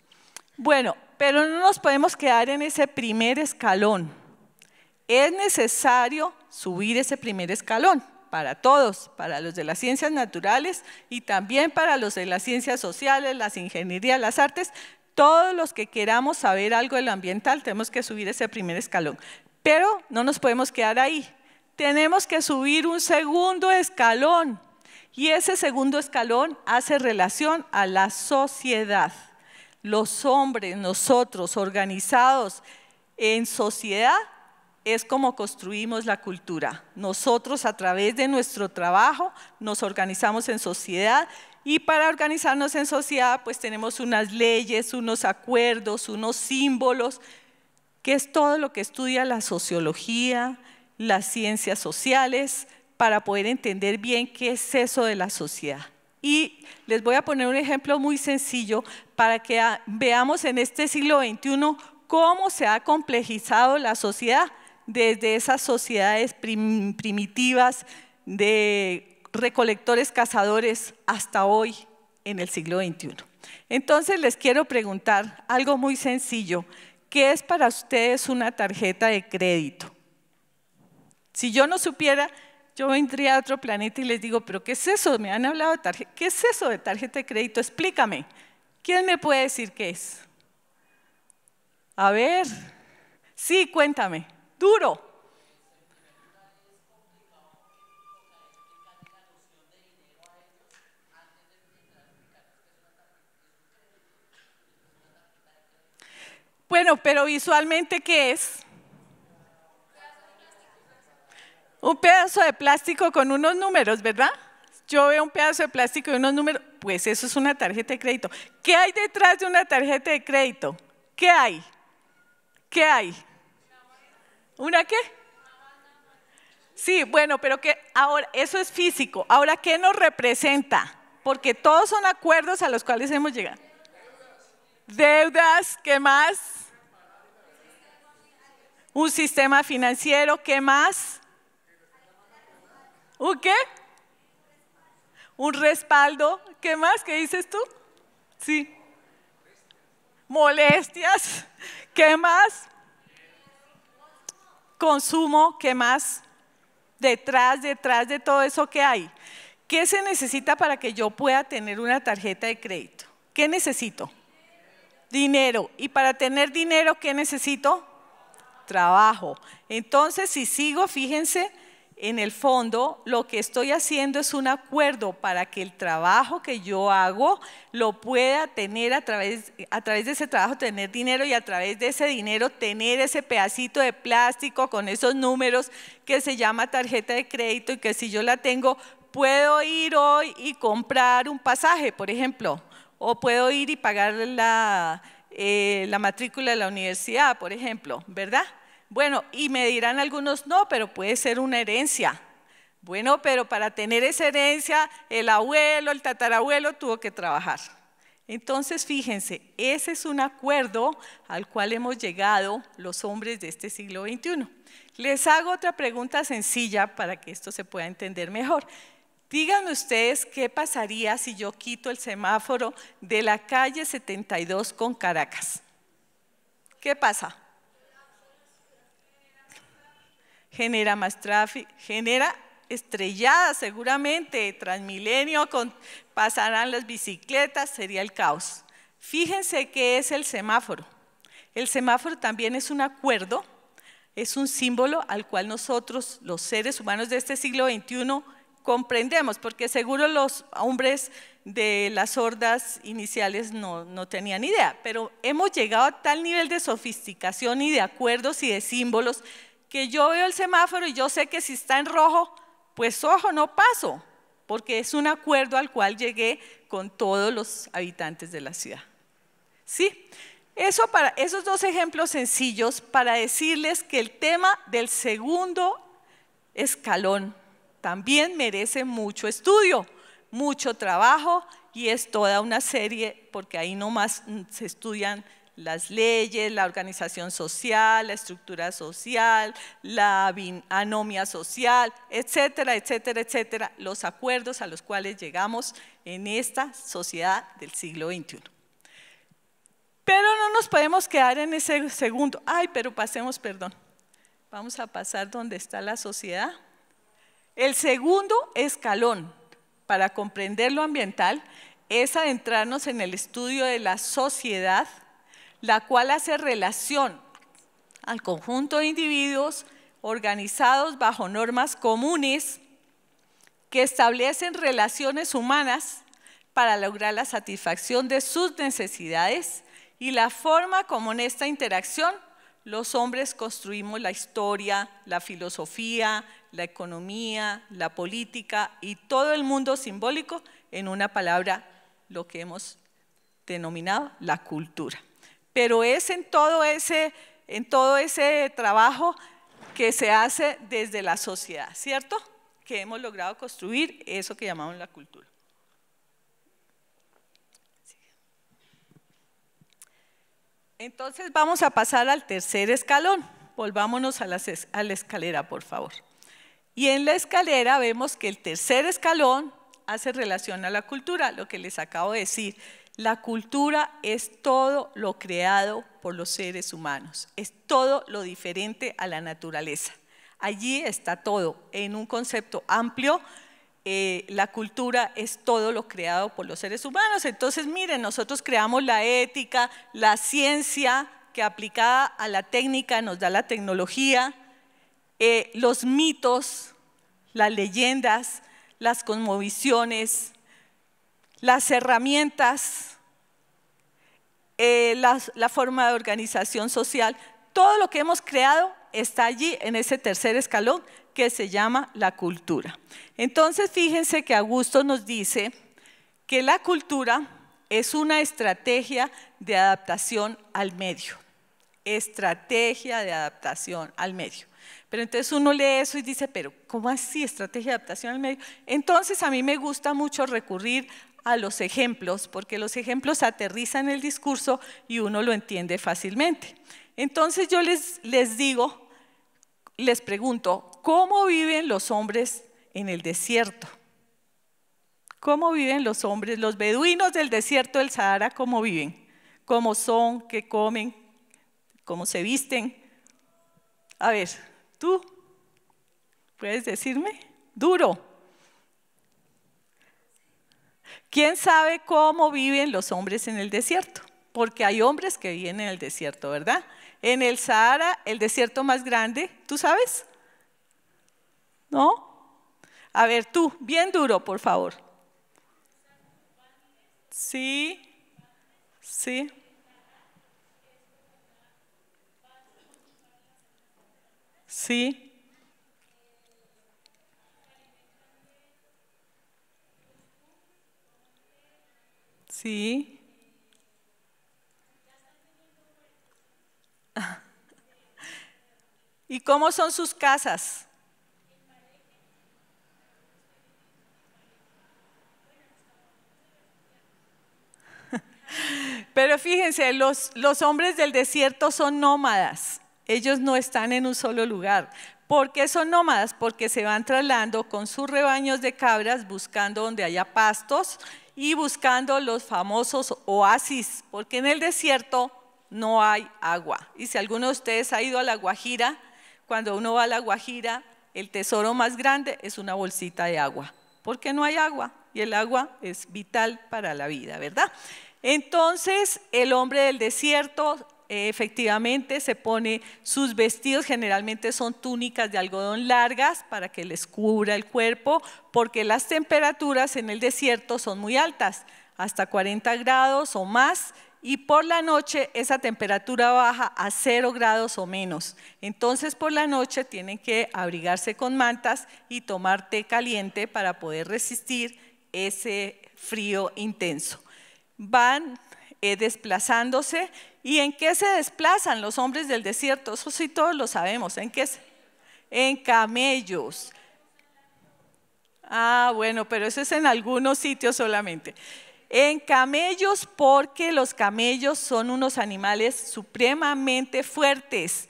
Bueno, pero no nos podemos quedar en ese primer escalón. Es necesario subir ese primer escalón para todos, para los de las ciencias naturales y también para los de las ciencias sociales, las ingenierías, las artes. Todos los que queramos saber algo de lo ambiental tenemos que subir ese primer escalón. Pero no nos podemos quedar ahí. Tenemos que subir un segundo escalón y ese segundo escalón hace relación a la sociedad. Los hombres, nosotros, organizados en sociedad, es como construimos la cultura. Nosotros a través de nuestro trabajo nos organizamos en sociedad y para organizarnos en sociedad pues tenemos unas leyes, unos acuerdos, unos símbolos, que es todo lo que estudia la sociología, las ciencias sociales, para poder entender bien qué es eso de la sociedad. Y les voy a poner un ejemplo muy sencillo para que veamos en este siglo XXI cómo se ha complejizado la sociedad desde esas sociedades primitivas de recolectores, cazadores, hasta hoy en el siglo XXI. Entonces les quiero preguntar algo muy sencillo. ¿Qué es para ustedes una tarjeta de crédito? Si yo no supiera yo vendría a otro planeta y les digo, pero ¿qué es eso? Me han hablado de tarjeta, ¿qué es eso de tarjeta de crédito? Explícame. ¿Quién me puede decir qué es? A ver, sí, cuéntame, duro. Bueno, pero visualmente, ¿qué es? un pedazo de plástico con unos números, ¿verdad? Yo veo un pedazo de plástico y unos números, pues eso es una tarjeta de crédito. ¿Qué hay detrás de una tarjeta de crédito? ¿Qué hay? ¿Qué hay? ¿Una qué? Sí, bueno, pero que ahora eso es físico. Ahora, ¿qué nos representa? Porque todos son acuerdos a los cuales hemos llegado. Deudas, ¿qué más? Un sistema financiero, ¿qué más? ¿Un qué? Un respaldo. ¿Qué más? ¿Qué dices tú? Sí. Molestias. ¿Qué más? Consumo. ¿Qué más? Detrás, detrás de todo eso que hay. ¿Qué se necesita para que yo pueda tener una tarjeta de crédito? ¿Qué necesito? Dinero. ¿Y para tener dinero qué necesito? Trabajo. Entonces, si sigo, fíjense, en el fondo lo que estoy haciendo es un acuerdo para que el trabajo que yo hago lo pueda tener a través, a través de ese trabajo, tener dinero y a través de ese dinero tener ese pedacito de plástico con esos números que se llama tarjeta de crédito y que si yo la tengo puedo ir hoy y comprar un pasaje, por ejemplo, o puedo ir y pagar la, eh, la matrícula de la universidad, por ejemplo, ¿verdad? Bueno, y me dirán algunos, no, pero puede ser una herencia. Bueno, pero para tener esa herencia, el abuelo, el tatarabuelo tuvo que trabajar. Entonces, fíjense, ese es un acuerdo al cual hemos llegado los hombres de este siglo XXI. Les hago otra pregunta sencilla para que esto se pueda entender mejor. Díganme ustedes qué pasaría si yo quito el semáforo de la calle 72 con Caracas. ¿Qué pasa? genera más tráfico, genera estrelladas seguramente, Transmilenio, con, pasarán las bicicletas, sería el caos. Fíjense qué es el semáforo. El semáforo también es un acuerdo, es un símbolo al cual nosotros, los seres humanos de este siglo XXI, comprendemos, porque seguro los hombres de las hordas iniciales no, no tenían idea, pero hemos llegado a tal nivel de sofisticación y de acuerdos y de símbolos que yo veo el semáforo y yo sé que si está en rojo, pues ojo, no paso, porque es un acuerdo al cual llegué con todos los habitantes de la ciudad. ¿Sí? Eso para, esos dos ejemplos sencillos para decirles que el tema del segundo escalón también merece mucho estudio, mucho trabajo y es toda una serie, porque ahí nomás se estudian las leyes, la organización social, la estructura social, la anomia social, etcétera, etcétera, etcétera, los acuerdos a los cuales llegamos en esta sociedad del siglo XXI. Pero no nos podemos quedar en ese segundo. Ay, pero pasemos, perdón. Vamos a pasar donde está la sociedad. El segundo escalón para comprender lo ambiental es adentrarnos en el estudio de la sociedad la cual hace relación al conjunto de individuos organizados bajo normas comunes que establecen relaciones humanas para lograr la satisfacción de sus necesidades y la forma como en esta interacción los hombres construimos la historia, la filosofía, la economía, la política y todo el mundo simbólico en una palabra, lo que hemos denominado la cultura pero es en todo ese, en todo ese trabajo que se hace desde la sociedad, ¿cierto? Que hemos logrado construir eso que llamamos la cultura. Entonces vamos a pasar al tercer escalón. Volvámonos a la, a la escalera, por favor. Y en la escalera vemos que el tercer escalón hace relación a la cultura, lo que les acabo de decir, la cultura es todo lo creado por los seres humanos, es todo lo diferente a la naturaleza. Allí está todo, en un concepto amplio, eh, la cultura es todo lo creado por los seres humanos. Entonces, miren, nosotros creamos la ética, la ciencia que aplicada a la técnica nos da la tecnología, eh, los mitos, las leyendas, las cosmovisiones, las herramientas, eh, la, la forma de organización social, todo lo que hemos creado está allí en ese tercer escalón que se llama la cultura. Entonces, fíjense que Augusto nos dice que la cultura es una estrategia de adaptación al medio. Estrategia de adaptación al medio. Pero entonces uno lee eso y dice, pero ¿cómo así estrategia de adaptación al medio? Entonces a mí me gusta mucho recurrir a los ejemplos, porque los ejemplos aterrizan el discurso y uno lo entiende fácilmente. Entonces yo les, les digo, les pregunto, ¿cómo viven los hombres en el desierto? ¿Cómo viven los hombres, los beduinos del desierto del Sahara, cómo viven? ¿Cómo son? ¿Qué comen? ¿Cómo se visten? A ver, tú, ¿puedes decirme? Duro. ¿Quién sabe cómo viven los hombres en el desierto? Porque hay hombres que viven en el desierto, ¿verdad? En el Sahara, el desierto más grande, ¿tú sabes? ¿No? A ver, tú, bien duro, por favor. Sí, sí. Sí. [LAUGHS] ¿Y cómo son sus casas? [LAUGHS] Pero fíjense, los, los, hombres del desierto son nómadas. Ellos no están en un solo lugar. ¿Por qué son nómadas? Porque se van traslando con sus rebaños de cabras buscando donde haya pastos y buscando los famosos oasis, porque en el desierto no hay agua. Y si alguno de ustedes ha ido a la Guajira, cuando uno va a la Guajira, el tesoro más grande es una bolsita de agua, porque no hay agua y el agua es vital para la vida, ¿verdad? Entonces el hombre del desierto efectivamente se pone sus vestidos, generalmente son túnicas de algodón largas para que les cubra el cuerpo, porque las temperaturas en el desierto son muy altas, hasta 40 grados o más, y por la noche esa temperatura baja a 0 grados o menos. Entonces por la noche tienen que abrigarse con mantas y tomar té caliente para poder resistir ese frío intenso. Van eh, desplazándose ¿Y en qué se desplazan los hombres del desierto? Eso sí todos lo sabemos. ¿En qué? En camellos. Ah, bueno, pero eso es en algunos sitios solamente. En camellos porque los camellos son unos animales supremamente fuertes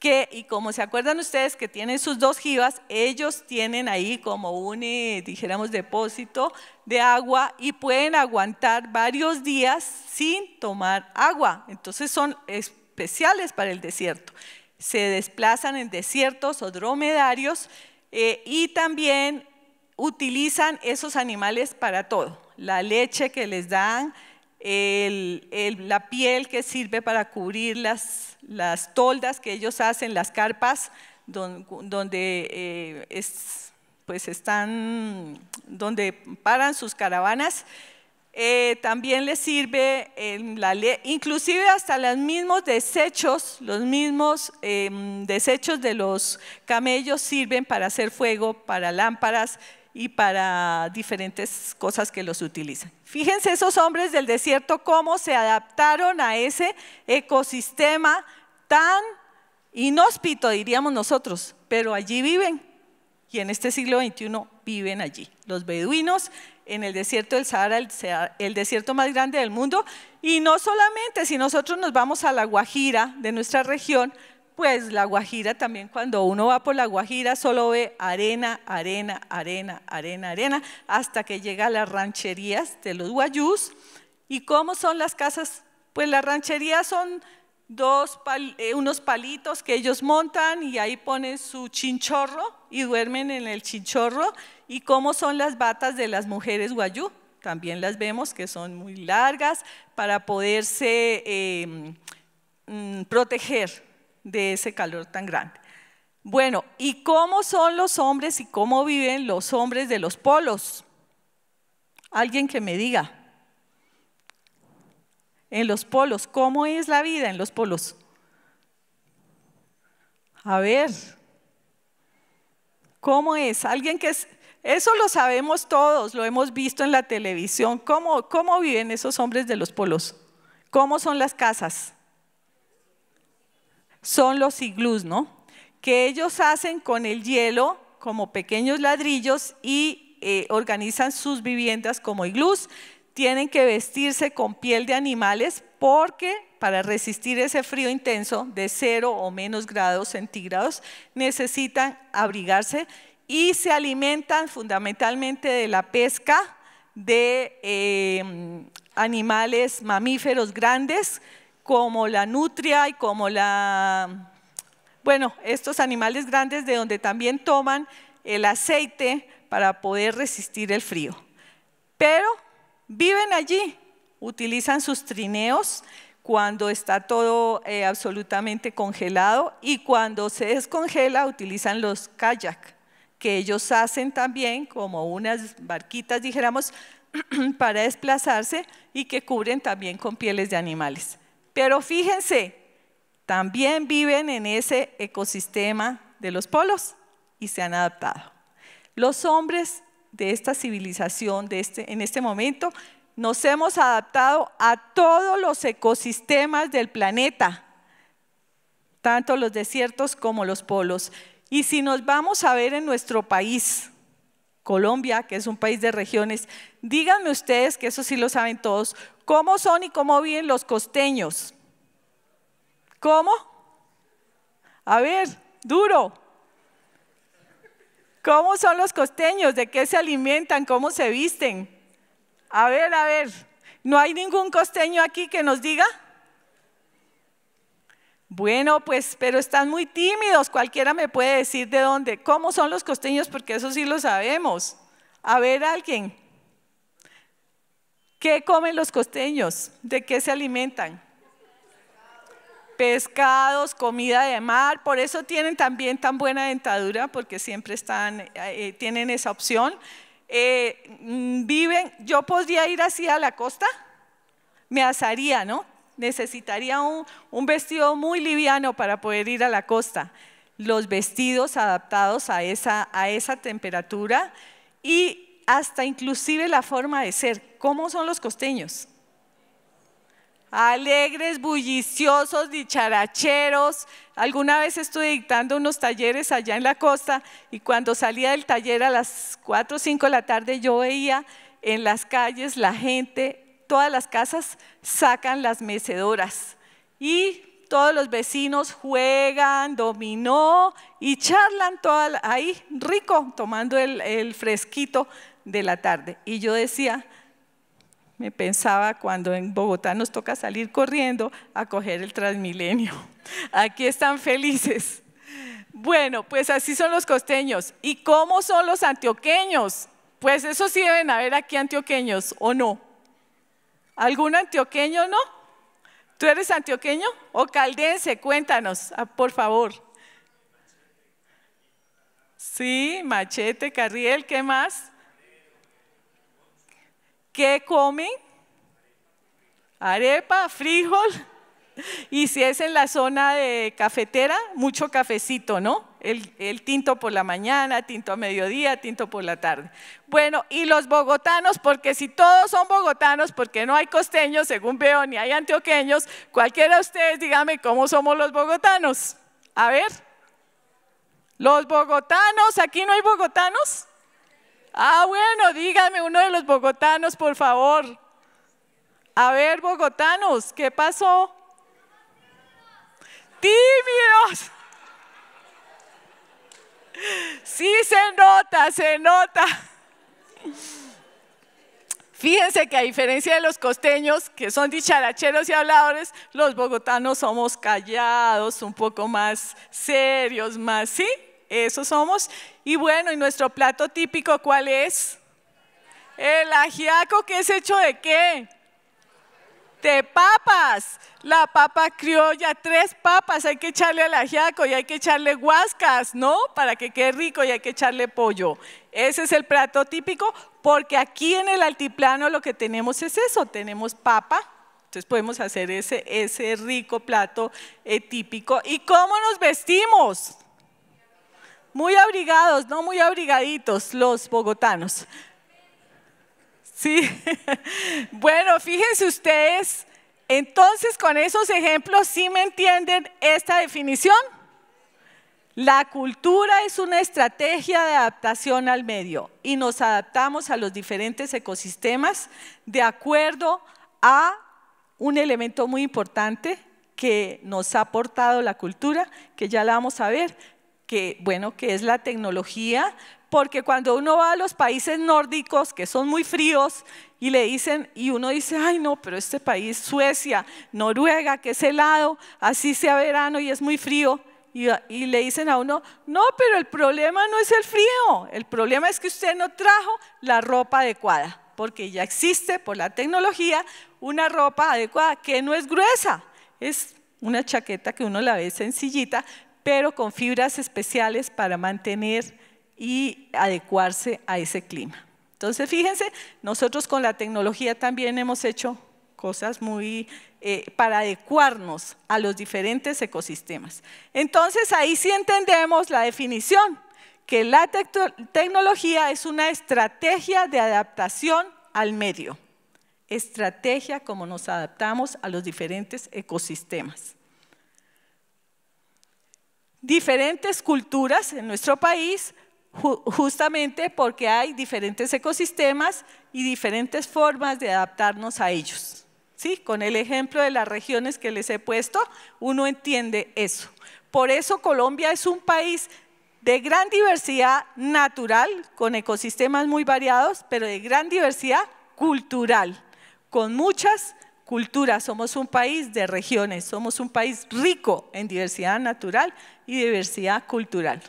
que, y como se acuerdan ustedes que tienen sus dos jivas, ellos tienen ahí como un, eh, dijéramos, depósito de agua y pueden aguantar varios días sin tomar agua. Entonces son especiales para el desierto. Se desplazan en desiertos o dromedarios eh, y también utilizan esos animales para todo. La leche que les dan, la piel que sirve para cubrir las, toldas que ellos hacen, las carpas, donde, eh, pues están, donde paran sus caravanas. Eh, también les sirve inclusive hasta los mismos desechos, los mismos em, desechos de los camellos sirven para hacer fuego, para lámparas, y para diferentes cosas que los utilizan. Fíjense esos hombres del desierto cómo se adaptaron a ese ecosistema tan inhóspito, diríamos nosotros, pero allí viven y en este siglo XXI viven allí. Los beduinos en el desierto del Sahara, el, el, desierto más grande del mundo. Y no solamente, si nosotros nos vamos a la Guajira de nuestra región, pues la Guajira también cuando uno va por la Guajira solo ve arena, arena, arena, arena, arena, hasta que llega a las rancherías de los guayús. ¿Y cómo son las casas? Pues las rancherías son eh, unos palitos que ellos montan y ahí ponen su chinchorro y duermen en el chinchorro. ¿Y cómo son las batas de las mujeres guayú? También las vemos que son muy largas para poderse em, mm, proteger de ese calor tan grande. Bueno, ¿y cómo son los hombres y cómo viven los hombres de los polos? Alguien que me diga. En los polos, ¿cómo es la vida en los polos? A ver, ¿cómo es? Alguien que eso lo sabemos todos, lo hemos visto en la televisión. ¿Cómo, cómo viven esos hombres de los polos? ¿Cómo son las casas? son los iglús, ¿no? Que ellos hacen con el hielo como pequeños ladrillos y eh, organizan sus viviendas como iglús. Tienen que vestirse con piel de animales porque para resistir ese frío intenso de cero o menos grados centígrados necesitan abrigarse y se alimentan fundamentalmente de la pesca de eh, animales mamíferos grandes como la nutria y como la, bueno, estos animales grandes de donde también toman el aceite para poder resistir el frío. Pero viven allí, utilizan sus trineos cuando está todo eh, absolutamente congelado y cuando se descongela utilizan los kayak, que ellos hacen también como unas barquitas, dijéramos, [CLEARS THROAT] para desplazarse y que cubren también con pieles de animales. Pero fíjense, también viven en ese ecosistema de los polos y se han adaptado. Los hombres de esta civilización de este, en este momento nos hemos adaptado a todos los ecosistemas del planeta, tanto los desiertos como los polos. Y si nos vamos a ver en nuestro país, Colombia, que es un país de regiones, díganme ustedes, que eso sí lo saben todos, ¿Cómo son y cómo viven los costeños? ¿Cómo? A ver, duro. ¿Cómo son los costeños? ¿De qué se alimentan? ¿Cómo se visten? A ver, a ver. ¿No hay ningún costeño aquí que nos diga? Bueno, pues, pero están muy tímidos. Cualquiera me puede decir de dónde. ¿Cómo son los costeños? Porque eso sí lo sabemos. A ver, alguien. ¿Qué comen los costeños? ¿De qué se alimentan? Pescados, comida de mar, por eso tienen también tan buena dentadura, porque siempre están, eh, eh, tienen esa opción. Eh, mm, viven, yo podría ir así a la costa, me asaría, ¿no? Necesitaría un, un vestido muy liviano para poder ir a la costa. Los vestidos adaptados a esa, a esa temperatura y hasta inclusive la forma de ser. ¿Cómo son los costeños? Alegres, bulliciosos, dicharacheros. Alguna vez estuve dictando unos talleres allá en la costa y cuando salía del taller a las 4 o 5 de la tarde yo veía en las calles la gente, todas las casas sacan las mecedoras y todos los vecinos juegan, dominó y charlan todo ahí rico, tomando el, fresquito de la tarde. Y yo decía, me pensaba cuando en Bogotá nos toca salir corriendo a coger el Transmilenio. [LAUGHS] Aquí están felices. Bueno, pues así son los costeños. ¿Y cómo son los antioqueños? Pues eso sí deben haber aquí antioqueños, ¿o no? ¿Algún antioqueño no? ¿Tú eres antioqueño o caldense? Cuéntanos, ah, por favor. Sí, Machete, Carriel, ¿qué más? ¿Qué comen? Arepa, frijol. [LAUGHS] Y si es en la zona de cafetera, mucho cafecito, ¿no? El, tinto por la mañana, tinto a mediodía, tinto por la tarde. Bueno, y los bogotanos, porque si todos son bogotanos, porque no hay costeños, según veo, ni hay antioqueños, cualquiera de ustedes dígame cómo somos los bogotanos. A ver, los bogotanos, ¿aquí no hay bogotanos? Ah, bueno, dígame uno de los bogotanos, por favor. A ver, bogotanos, ¿qué pasó? Tímidos. Sí, se nota, se nota. Fíjense que a diferencia de los costeños, que son dicharacheros y habladores, los bogotanos somos callados, un poco más serios, más, ¿sí? Eso somos. Y bueno, ¿y nuestro plato típico cuál es? El ajiaco, que es hecho de qué? De papas. La papa criolla, tres papas. Hay que echarle al ajiaco y hay que echarle guascas, ¿no? Para que quede rico y hay que echarle pollo. Ese es el plato típico, porque aquí en el altiplano lo que tenemos es eso: tenemos papa, entonces podemos hacer ese, ese rico plato eh, típico. ¿Y cómo nos vestimos? Muy abrigados, no muy abrigaditos los bogotanos. Sí. [LAUGHS] Bueno, fíjense ustedes, entonces con esos ejemplos, ¿sí me entienden esta definición? La cultura es una estrategia de adaptación al medio y nos adaptamos a los diferentes ecosistemas de acuerdo a un elemento muy importante que nos ha aportado la cultura, que ya la vamos a ver, que, bueno, que es la tecnología, porque cuando uno va a los países nórdicos, que son muy fríos, y le dicen, y uno dice, ay no, pero este país, Suecia, Noruega, que es helado, así sea verano y es muy frío, y, y, le dicen a uno, no, pero el problema no es el frío, el problema es que usted no trajo la ropa adecuada, porque ya existe por la tecnología una ropa adecuada que no es gruesa, es una chaqueta que uno la ve sencillita, pero con fibras especiales para mantener y adecuarse a ese clima. Entonces, fíjense, nosotros con la tecnología también hemos hecho cosas muy eh, para adecuarnos a los diferentes ecosistemas. Entonces, ahí sí entendemos la definición, que la tecnología es una estrategia de adaptación al medio, estrategia como nos adaptamos a los diferentes ecosistemas diferentes culturas en nuestro país justamente porque hay diferentes ecosistemas y diferentes formas de adaptarnos a ellos. ¿Sí? Con el ejemplo de las regiones que les he puesto, uno entiende eso. Por eso Colombia es un país de gran diversidad natural, con ecosistemas muy variados, pero de gran diversidad cultural, con muchas cultura, somos un país de regiones, somos un país rico en diversidad natural y diversidad cultural.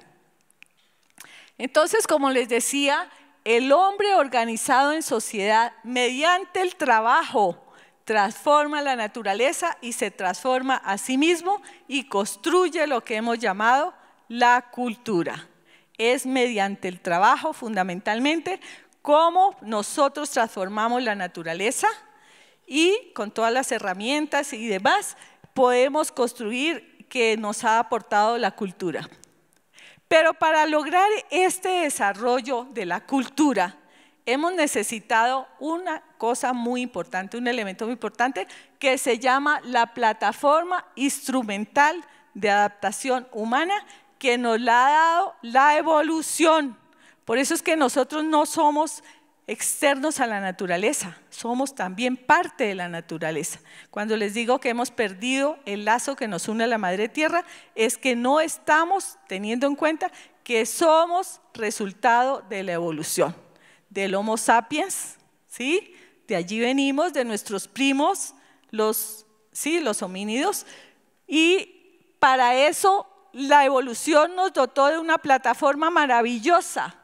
Entonces, como les decía, el hombre organizado en sociedad mediante el trabajo transforma la naturaleza y se transforma a sí mismo y construye lo que hemos llamado la cultura. Es mediante el trabajo fundamentalmente cómo nosotros transformamos la naturaleza y con todas las herramientas y demás podemos construir que nos ha aportado la cultura. Pero para lograr este desarrollo de la cultura, hemos necesitado una cosa muy importante, un elemento muy importante, que se llama la plataforma instrumental de adaptación humana, que nos la ha dado la evolución. Por eso es que nosotros no somos externos a la naturaleza, somos también parte de la naturaleza. Cuando les digo que hemos perdido el lazo que nos une a la Madre Tierra, es que no estamos teniendo en cuenta que somos resultado de la evolución, del Homo sapiens, ¿sí? De allí venimos, de nuestros primos, los, ¿sí? los homínidos, y para eso la evolución nos dotó de una plataforma maravillosa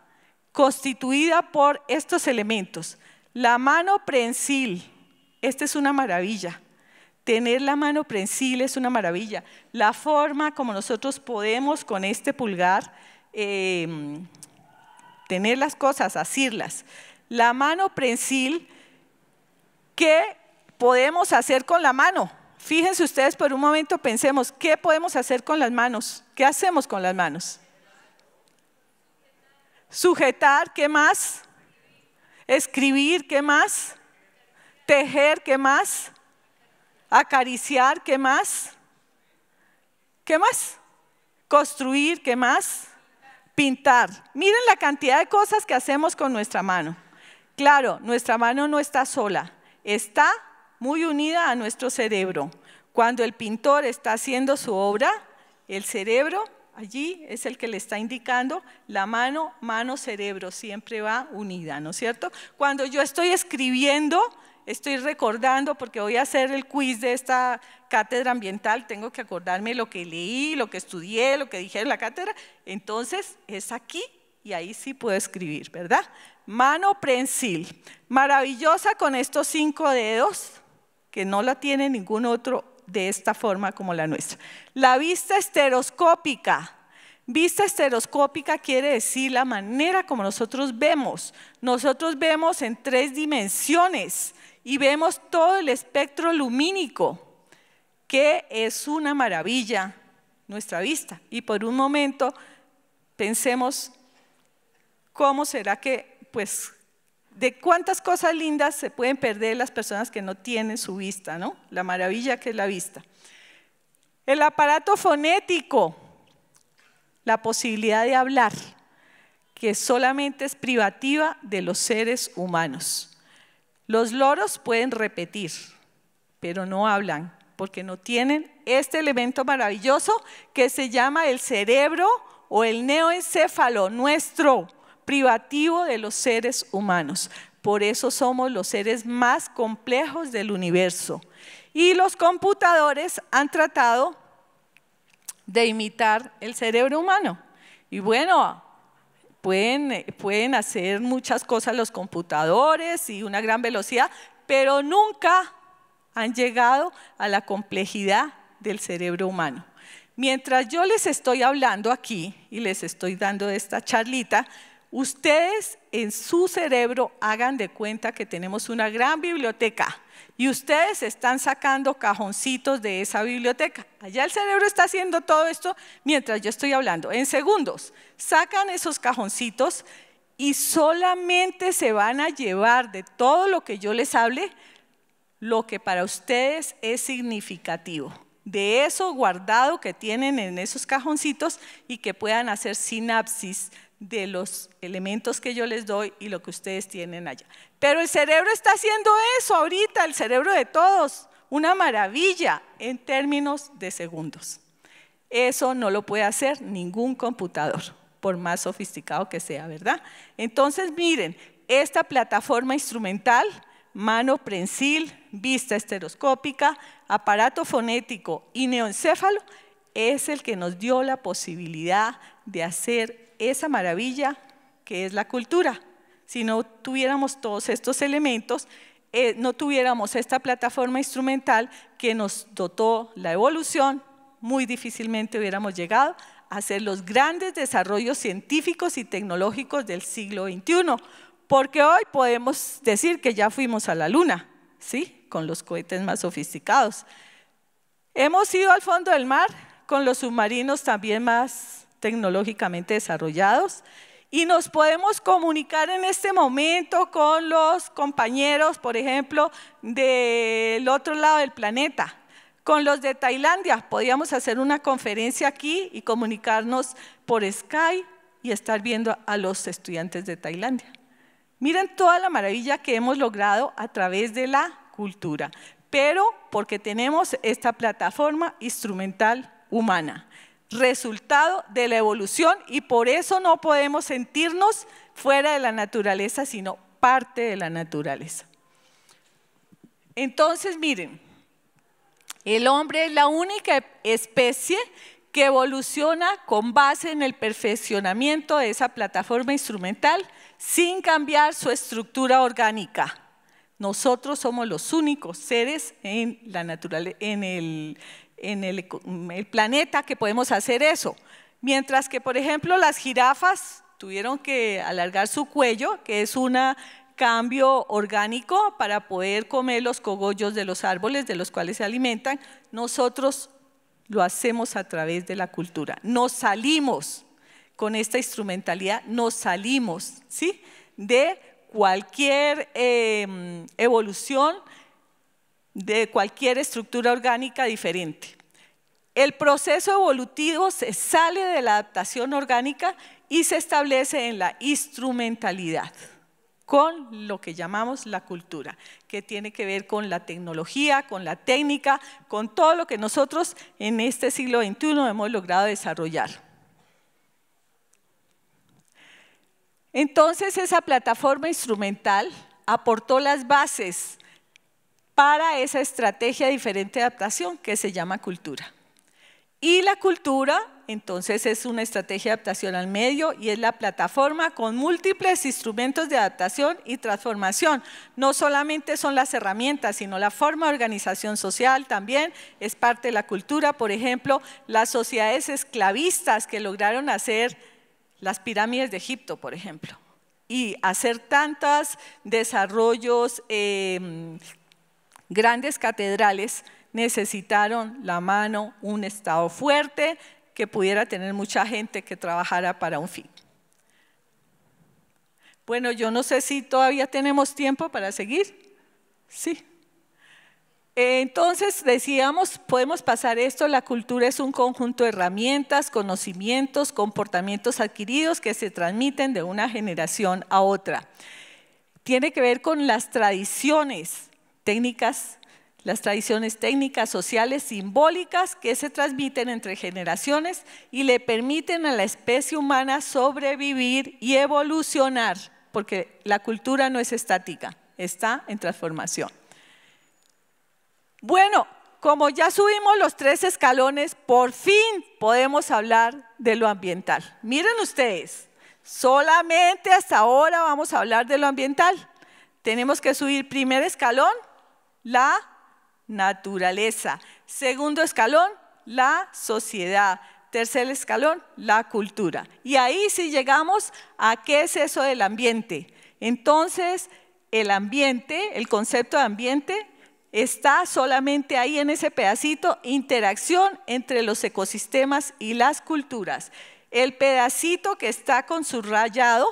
constituida por estos elementos. La mano prensil, esta es una maravilla. Tener la mano prensil es una maravilla. La forma como nosotros podemos con este pulgar em, tener las cosas, asirlas. La mano prensil, ¿qué podemos hacer con la mano? Fíjense ustedes por un momento, pensemos, ¿qué podemos hacer con las manos? ¿Qué hacemos con las manos? Sujetar, ¿qué más? Escribir, ¿qué más? Tejer, ¿qué más? Acariciar, ¿qué más? ¿Qué más? Construir, ¿qué más? Pintar. Miren la cantidad de cosas que hacemos con nuestra mano. Claro, nuestra mano no está sola, está muy unida a nuestro cerebro. Cuando el pintor está haciendo su obra, el cerebro allí es el que le está indicando la mano, mano, cerebro, siempre va unida, ¿no es cierto? Cuando yo estoy escribiendo, estoy recordando, porque voy a hacer el quiz de esta cátedra ambiental, tengo que acordarme lo que leí, lo que estudié, lo que dije en la cátedra, entonces es aquí y ahí sí puedo escribir, ¿verdad? Mano prensil, maravillosa con estos cinco dedos, que no la tiene ningún otro de esta forma como la nuestra. La vista estereoscópica. Vista estereoscópica quiere decir la manera como nosotros vemos. Nosotros vemos en tres dimensiones y vemos todo el espectro lumínico, que es una maravilla nuestra vista. Y por un momento pensemos cómo será que pues de cuántas cosas lindas se pueden perder las personas que no tienen su vista, ¿no? La maravilla que es la vista. El aparato fonético, la posibilidad de hablar, que solamente es privativa de los seres humanos. Los loros pueden repetir, pero no hablan, porque no tienen este elemento maravilloso que se llama el cerebro o el neoencéfalo nuestro privativo de los seres humanos. Por eso somos los seres más complejos del universo. Y los computadores han tratado de imitar el cerebro humano. Y bueno, pueden, pueden hacer muchas cosas los computadores y una gran velocidad, pero nunca han llegado a la complejidad del cerebro humano. Mientras yo les estoy hablando aquí y les estoy dando esta charlita, Ustedes en su cerebro hagan de cuenta que tenemos una gran biblioteca y ustedes están sacando cajoncitos de esa biblioteca. Allá el cerebro está haciendo todo esto mientras yo estoy hablando. En segundos, sacan esos cajoncitos y solamente se van a llevar de todo lo que yo les hable lo que para ustedes es significativo. De eso guardado que tienen en esos cajoncitos y que puedan hacer sinapsis de los elementos que yo les doy y lo que ustedes tienen allá. Pero el cerebro está haciendo eso ahorita, el cerebro de todos, una maravilla en términos de segundos. Eso no lo puede hacer ningún computador, por más sofisticado que sea, ¿verdad? Entonces, miren, esta plataforma instrumental, mano prensil, vista estereoscópica, aparato fonético y neocéfalo es el que nos dio la posibilidad de hacer esa maravilla que es la cultura. Si no tuviéramos todos estos elementos, eh, no tuviéramos esta plataforma instrumental que nos dotó la evolución, muy difícilmente hubiéramos llegado a hacer los grandes desarrollos científicos y tecnológicos del siglo XXI, porque hoy podemos decir que ya fuimos a la luna, ¿sí? Con los cohetes más sofisticados. Hemos ido al fondo del mar con los submarinos también más tecnológicamente desarrollados y nos podemos comunicar en este momento con los compañeros, por ejemplo, del otro lado del planeta. Con los de Tailandia podíamos hacer una conferencia aquí y comunicarnos por Skype y estar viendo a los estudiantes de Tailandia. Miren toda la maravilla que hemos logrado a través de la cultura, pero porque tenemos esta plataforma instrumental humana resultado de la evolución y por eso no podemos sentirnos fuera de la naturaleza, sino parte de la naturaleza. Entonces, miren, el hombre es la única especie que evoluciona con base en el perfeccionamiento de esa plataforma instrumental sin cambiar su estructura orgánica. Nosotros somos los únicos seres en, la en, el, en mm, el, planeta que podemos hacer eso. Mientras que, por ejemplo, las jirafas tuvieron que alargar su cuello, que es un cambio orgánico para poder comer los cogollos de los árboles de los cuales se alimentan, nosotros lo hacemos a través de la cultura. Nos salimos con esta instrumentalidad, nos salimos ¿sí? de cualquier em, evolución de cualquier estructura orgánica diferente. El proceso evolutivo se sale de la adaptación orgánica y se establece en la instrumentalidad, con lo que llamamos la cultura, que tiene que ver con la tecnología, con la técnica, con todo lo que nosotros en este siglo XXI hemos logrado desarrollar. Entonces esa plataforma instrumental aportó las bases para esa estrategia diferente de adaptación que se llama cultura. Y la cultura, entonces, es una estrategia de adaptación al medio y es la plataforma con múltiples instrumentos de adaptación y transformación. No solamente son las herramientas, sino la forma de organización social también es parte de la cultura. Por ejemplo, las sociedades esclavistas que lograron hacer las pirámides de Egipto, por ejemplo, y hacer tantos desarrollos eh, grandes catedrales necesitaron la mano, un Estado fuerte que pudiera tener mucha gente que trabajara para un fin. Bueno, yo no sé si todavía tenemos tiempo para seguir. Sí. Entonces decíamos, podemos pasar esto, la cultura es un conjunto de herramientas, conocimientos, comportamientos adquiridos que se transmiten de una generación a otra. Tiene que ver con las tradiciones, técnicas, las tradiciones técnicas, sociales, simbólicas que se transmiten entre generaciones y le permiten a la especie humana sobrevivir y evolucionar, porque la cultura no es estática, está en transformación. Bueno, como ya subimos los tres escalones, por fin podemos hablar de lo ambiental. Miren ustedes, solamente hasta ahora vamos a hablar de lo ambiental. Tenemos que subir primer escalón, la naturaleza. Segundo escalón, la sociedad. Tercer escalón, la cultura. Y ahí sí llegamos a qué es eso del ambiente. Entonces, el ambiente, el concepto de ambiente, está solamente ahí en ese pedacito, interacción entre los ecosistemas y las culturas. El pedacito que está con subrayado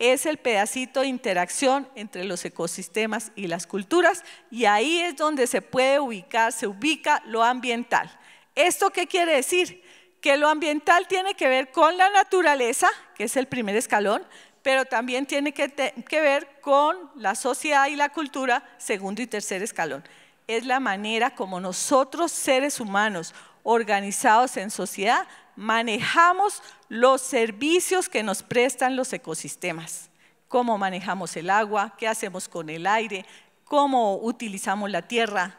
es el pedacito de interacción entre los ecosistemas y las culturas y ahí es donde se puede ubicar, se ubica lo ambiental. ¿Esto qué quiere decir? Que lo ambiental tiene que ver con la naturaleza, que es el primer escalón, pero también tiene que, ver con la sociedad y la cultura, segundo y tercer escalón. Es la manera como nosotros, seres humanos, organizados en sociedad, manejamos los servicios que nos prestan los ecosistemas, cómo manejamos el agua, qué hacemos con el aire, cómo utilizamos la tierra.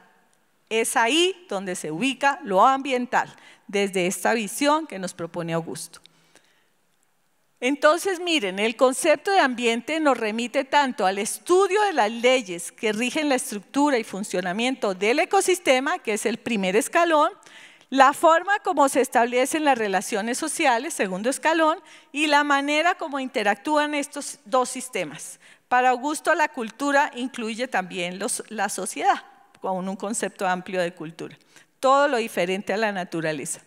Es ahí donde se ubica lo ambiental, desde esta visión que nos propone Augusto. Entonces, miren, el concepto de ambiente nos remite tanto al estudio de las leyes que rigen la estructura y funcionamiento del ecosistema, que es el primer escalón, la forma como se establecen las relaciones sociales, segundo escalón, y la manera como interactúan estos dos sistemas. Para Augusto la cultura incluye también la sociedad, con un concepto amplio de cultura, todo lo diferente a la naturaleza.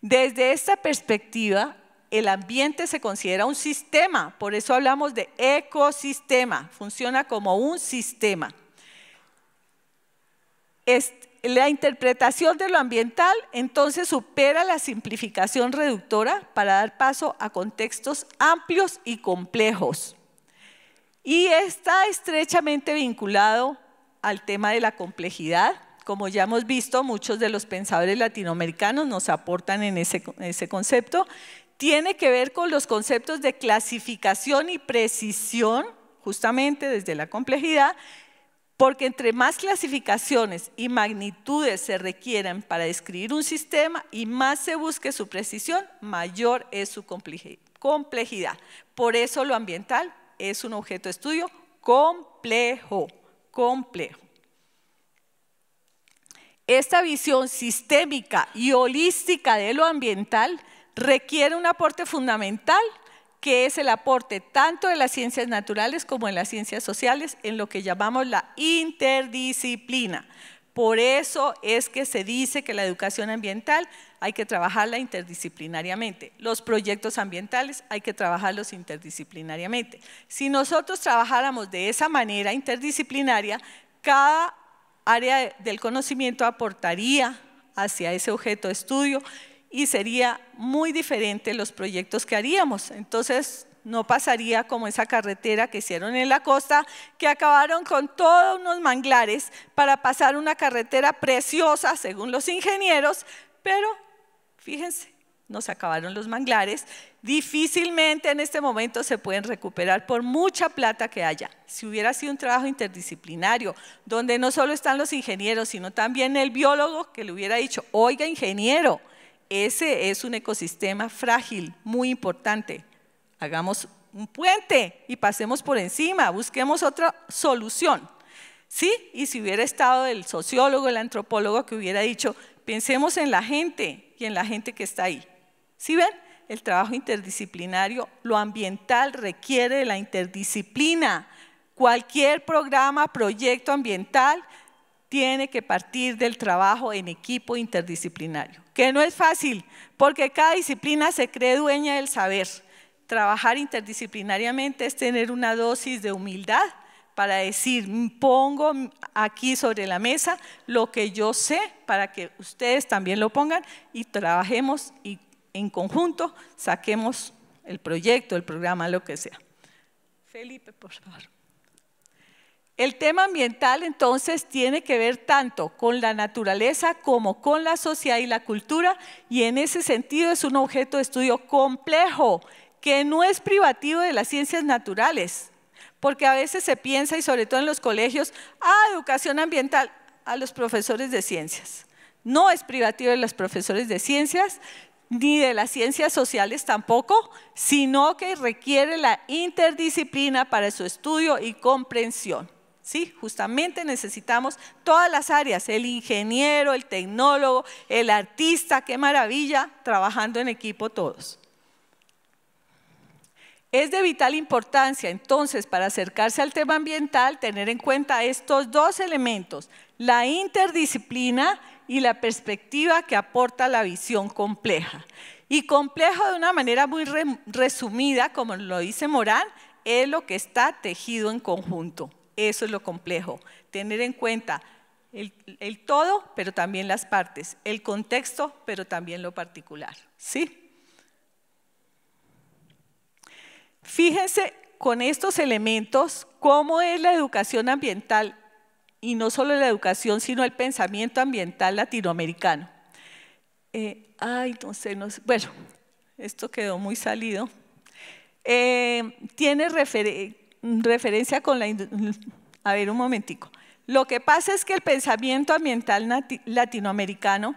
Desde esta perspectiva, el ambiente se considera un sistema, por eso hablamos de ecosistema, funciona como un sistema la interpretación de lo ambiental entonces supera la simplificación reductora para dar paso a contextos amplios y complejos. Y está estrechamente vinculado al tema de la complejidad. Como ya hemos visto, muchos de los pensadores latinoamericanos nos aportan en ese, ese concepto. Tiene que ver con los conceptos de clasificación y precisión, justamente desde la complejidad, porque entre más clasificaciones y magnitudes se requieren para describir un sistema y más se busque su precisión, mayor es su complejidad. Por eso lo ambiental es un objeto de estudio complejo, complejo. Esta visión sistémica y holística de lo ambiental requiere un aporte fundamental que es el aporte tanto de las ciencias naturales como en las ciencias sociales en lo que llamamos la interdisciplina. Por eso es que se dice que la educación ambiental hay que trabajarla interdisciplinariamente. Los proyectos ambientales hay que trabajarlos interdisciplinariamente. Si nosotros trabajáramos de esa manera interdisciplinaria, cada área del conocimiento aportaría hacia ese objeto de estudio y sería muy diferente los proyectos que haríamos. Entonces, no pasaría como esa carretera que hicieron en la costa, que acabaron con todos los manglares para pasar una carretera preciosa, según los ingenieros, pero fíjense, nos acabaron los manglares, difícilmente en este momento se pueden recuperar por mucha plata que haya. Si hubiera sido un trabajo interdisciplinario, donde no solo están los ingenieros, sino también el biólogo que le hubiera dicho, oiga ingeniero, ese es un ecosistema frágil, muy importante. Hagamos un puente y pasemos por encima, busquemos otra solución. ¿Sí? Y si hubiera estado el sociólogo, el antropólogo que hubiera dicho, pensemos en la gente y en la gente que está ahí. ¿Sí ven? El trabajo interdisciplinario, lo ambiental requiere la interdisciplina. Cualquier programa, proyecto ambiental tiene que partir del trabajo en equipo interdisciplinario que no es fácil, porque cada disciplina se cree dueña del saber. Trabajar interdisciplinariamente es tener una dosis de humildad para decir, pongo aquí sobre la mesa lo que yo sé para que ustedes también lo pongan y trabajemos y en conjunto saquemos el proyecto, el programa, lo que sea. Felipe, por favor. El tema ambiental entonces tiene que ver tanto con la naturaleza como con la sociedad y la cultura y en ese sentido es un objeto de estudio complejo que no es privativo de las ciencias naturales, porque a veces se piensa y sobre todo en los colegios, a ah, educación ambiental a los profesores de ciencias. No es privativo de los profesores de ciencias, ni de las ciencias sociales tampoco, sino que requiere la interdisciplina para su estudio y comprensión. Sí, justamente necesitamos todas las áreas, el ingeniero, el tecnólogo, el artista, qué maravilla, trabajando en equipo todos. Es de vital importancia entonces para acercarse al tema ambiental tener en cuenta estos dos elementos, la interdisciplina y la perspectiva que aporta la visión compleja. Y complejo de una manera muy resumida, como lo dice Morán, es lo que está tejido en conjunto. Eso es lo complejo, tener en cuenta el, todo, pero también las partes, el contexto, pero también lo particular. ¿Sí? Fíjense con estos elementos cómo es la educación ambiental, y no solo la educación, sino el pensamiento ambiental latinoamericano. Eh, ay, no Bueno, esto quedó muy salido. Eh, tiene referencia referencia con la... [LAUGHS] A ver, un momentico. Lo que pasa es que el pensamiento ambiental latinoamericano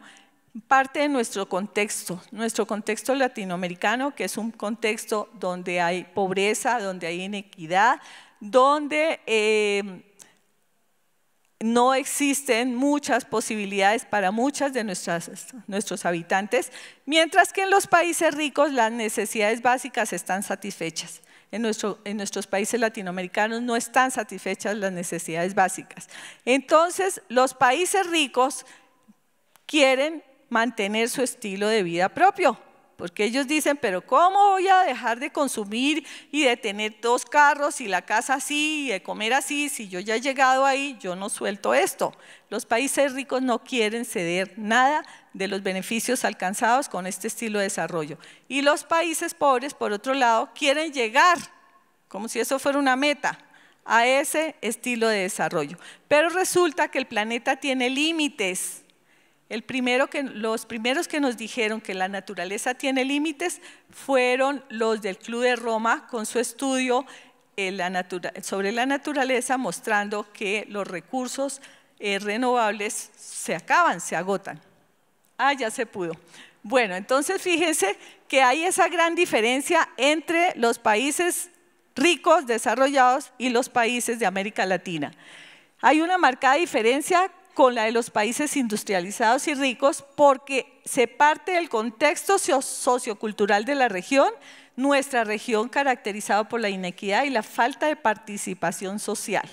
parte de nuestro contexto, nuestro contexto latinoamericano, que es un contexto donde hay pobreza, donde hay inequidad, donde em, no existen muchas posibilidades para muchas de nuestros habitantes, mientras que en los países ricos las necesidades básicas están satisfechas en, nuestros países latinoamericanos no están satisfechas las necesidades básicas. Entonces, los países ricos quieren mantener su estilo de vida propio porque pues, ellos dicen, pero ¿cómo voy a dejar de consumir y de tener dos carros y la casa así y de comer así? Si yo ya he llegado ahí, yo no suelto esto. Los países ricos no quieren ceder nada de los beneficios alcanzados con este estilo de desarrollo. Y los países pobres, por otro lado, quieren llegar, como si eso fuera una meta, a ese estilo de desarrollo. Pero resulta que el planeta tiene límites el primero que, los primeros que nos dijeron que la naturaleza tiene límites fueron los del Club de Roma con su estudio eh, sobre la naturaleza mostrando que los recursos eh, renovables se acaban, se agotan. Ah, ya se pudo. Bueno, entonces fíjense que hay esa gran diferencia entre los países ricos, desarrollados y los países de América Latina. Hay una marcada diferencia con la de los países industrializados y ricos porque se parte del contexto sociocultural de la región, nuestra región caracterizada por la inequidad y la falta de participación social.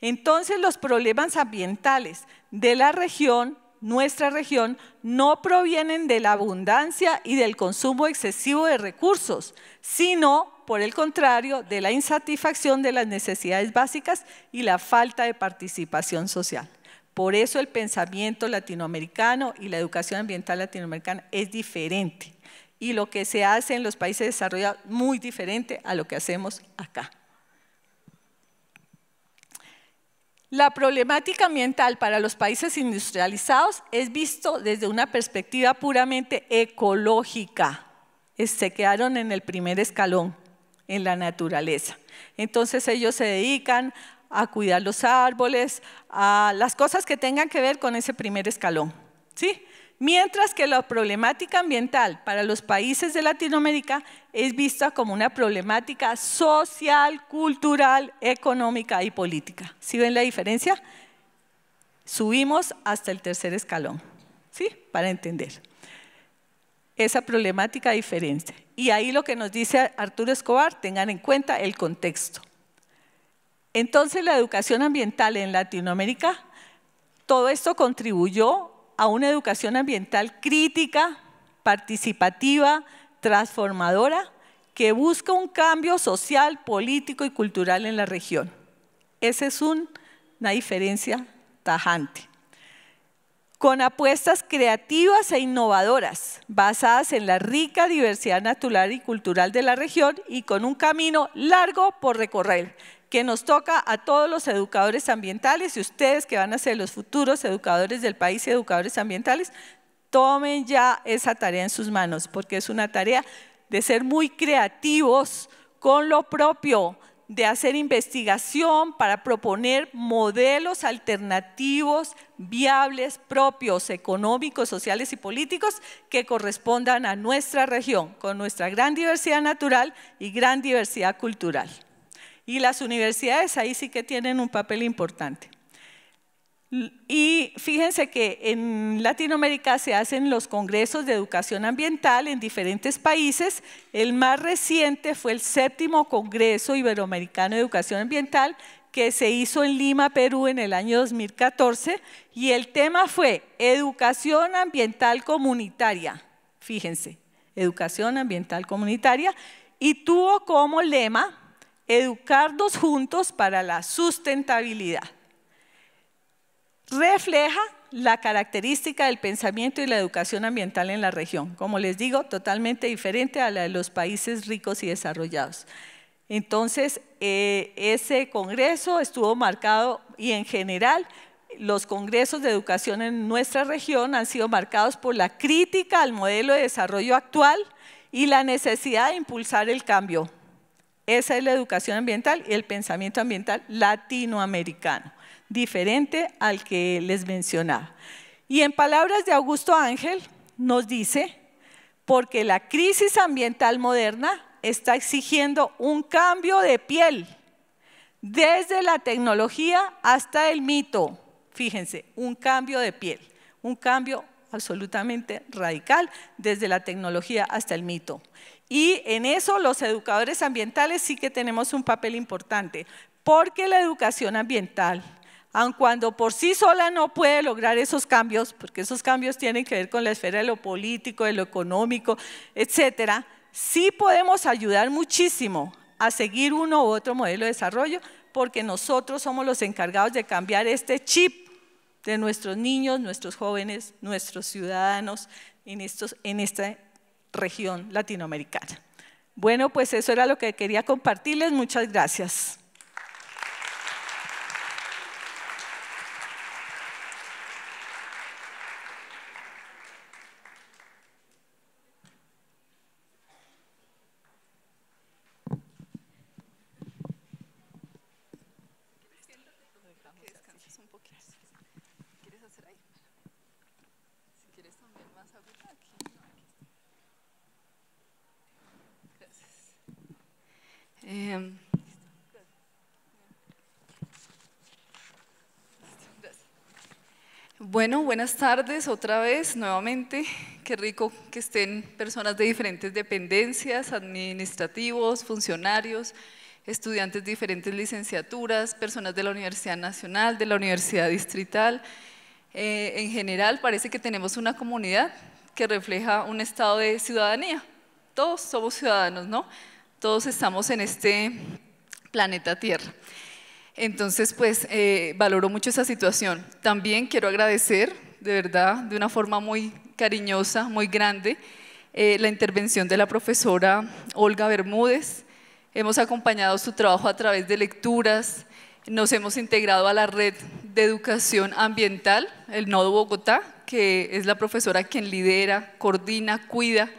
Entonces los problemas ambientales de la región, nuestra región, no provienen de la abundancia y del consumo excesivo de recursos, sino, por el contrario, de la insatisfacción de las necesidades básicas y la falta de participación social. Por eso el pensamiento latinoamericano y la educación ambiental latinoamericana es diferente y lo que se hace en los países desarrollados es muy diferente a lo que hacemos acá. La problemática ambiental para los países industrializados es visto desde una perspectiva puramente ecológica. Se quedaron en el primer escalón, en la naturaleza. Entonces ellos se dedican a cuidar los árboles, a las cosas que tengan que ver con ese primer escalón. ¿sí? Mientras que la problemática ambiental para los países de Latinoamérica es vista como una problemática social, cultural, económica y política. ¿Sí ven la diferencia? Subimos hasta el tercer escalón, ¿sí? Para entender esa problemática diferente. Y ahí lo que nos dice Arturo Escobar, tengan en cuenta el contexto. Entonces la educación ambiental en Latinoamérica, todo esto contribuyó a una educación ambiental crítica, participativa, transformadora, que busca un cambio social, político y cultural en la región. Esa es una diferencia tajante. Con apuestas creativas e innovadoras, basadas en la rica diversidad natural y cultural de la región y con un camino largo por recorrer, que nos toca a todos los educadores ambientales y ustedes que van a ser los futuros educadores del país y educadores ambientales, tomen ya esa tarea en sus manos, porque es una tarea de ser muy creativos con lo propio, de hacer investigación para proponer modelos alternativos, viables, propios, económicos, sociales y políticos que correspondan a nuestra región, con nuestra gran diversidad natural y gran diversidad cultural. Y las universidades ahí sí que tienen un papel importante. Y fíjense que en Latinoamérica se hacen los congresos de educación ambiental en diferentes países. El más reciente fue el séptimo Congreso Iberoamericano de Educación Ambiental que se hizo en Lima, Perú, en el año 2014, y el tema fue educación ambiental comunitaria. Fíjense, educación ambiental comunitaria, y tuvo como lema educarnos juntos para la sustentabilidad. Refleja la característica del pensamiento y la educación ambiental en la región. Como les digo, totalmente diferente a la de los países ricos y desarrollados. Entonces, eh, ese congreso estuvo marcado y en general los congresos de educación en nuestra región han sido marcados por la crítica al modelo de desarrollo actual y la necesidad de impulsar el cambio. Esa es la educación ambiental y el pensamiento ambiental latinoamericano, diferente al que les mencionaba. Y en palabras de Augusto Ángel nos dice, porque la crisis ambiental moderna está exigiendo un cambio de piel, desde la tecnología hasta el mito. Fíjense, un cambio de piel, un cambio absolutamente radical, desde la tecnología hasta el mito. Y en eso los educadores ambientales sí que tenemos un papel importante, porque la educación ambiental, aun cuando por sí sola no puede lograr esos cambios, porque esos cambios tienen que ver con la esfera de lo político, de lo económico, etcétera, sí podemos ayudar muchísimo a seguir uno u otro modelo de desarrollo, porque nosotros somos los encargados de cambiar este chip de nuestros niños, nuestros jóvenes, nuestros ciudadanos en, estos, en este región latinoamericana. Bueno, pues eso era lo que quería compartirles. Muchas gracias. Em, bueno, buenas tardes otra vez, nuevamente. Qué rico que estén personas de diferentes dependencias, administrativos, funcionarios, estudiantes de diferentes licenciaturas, personas de la Universidad Nacional, de la Universidad Distrital. Eh, en general, parece que tenemos una comunidad que refleja un estado de ciudadanía. Todos somos ciudadanos, ¿no? todos estamos en este planeta Tierra. Entonces, pues eh, valoro mucho esa situación. También quiero agradecer, de verdad, de una forma muy cariñosa, muy grande, eh, la intervención de la profesora Olga Bermúdez. Hemos acompañado su trabajo a través de lecturas, nos hemos integrado a la red de educación ambiental, el Nodo Bogotá, que es la profesora quien lidera, coordina, cuida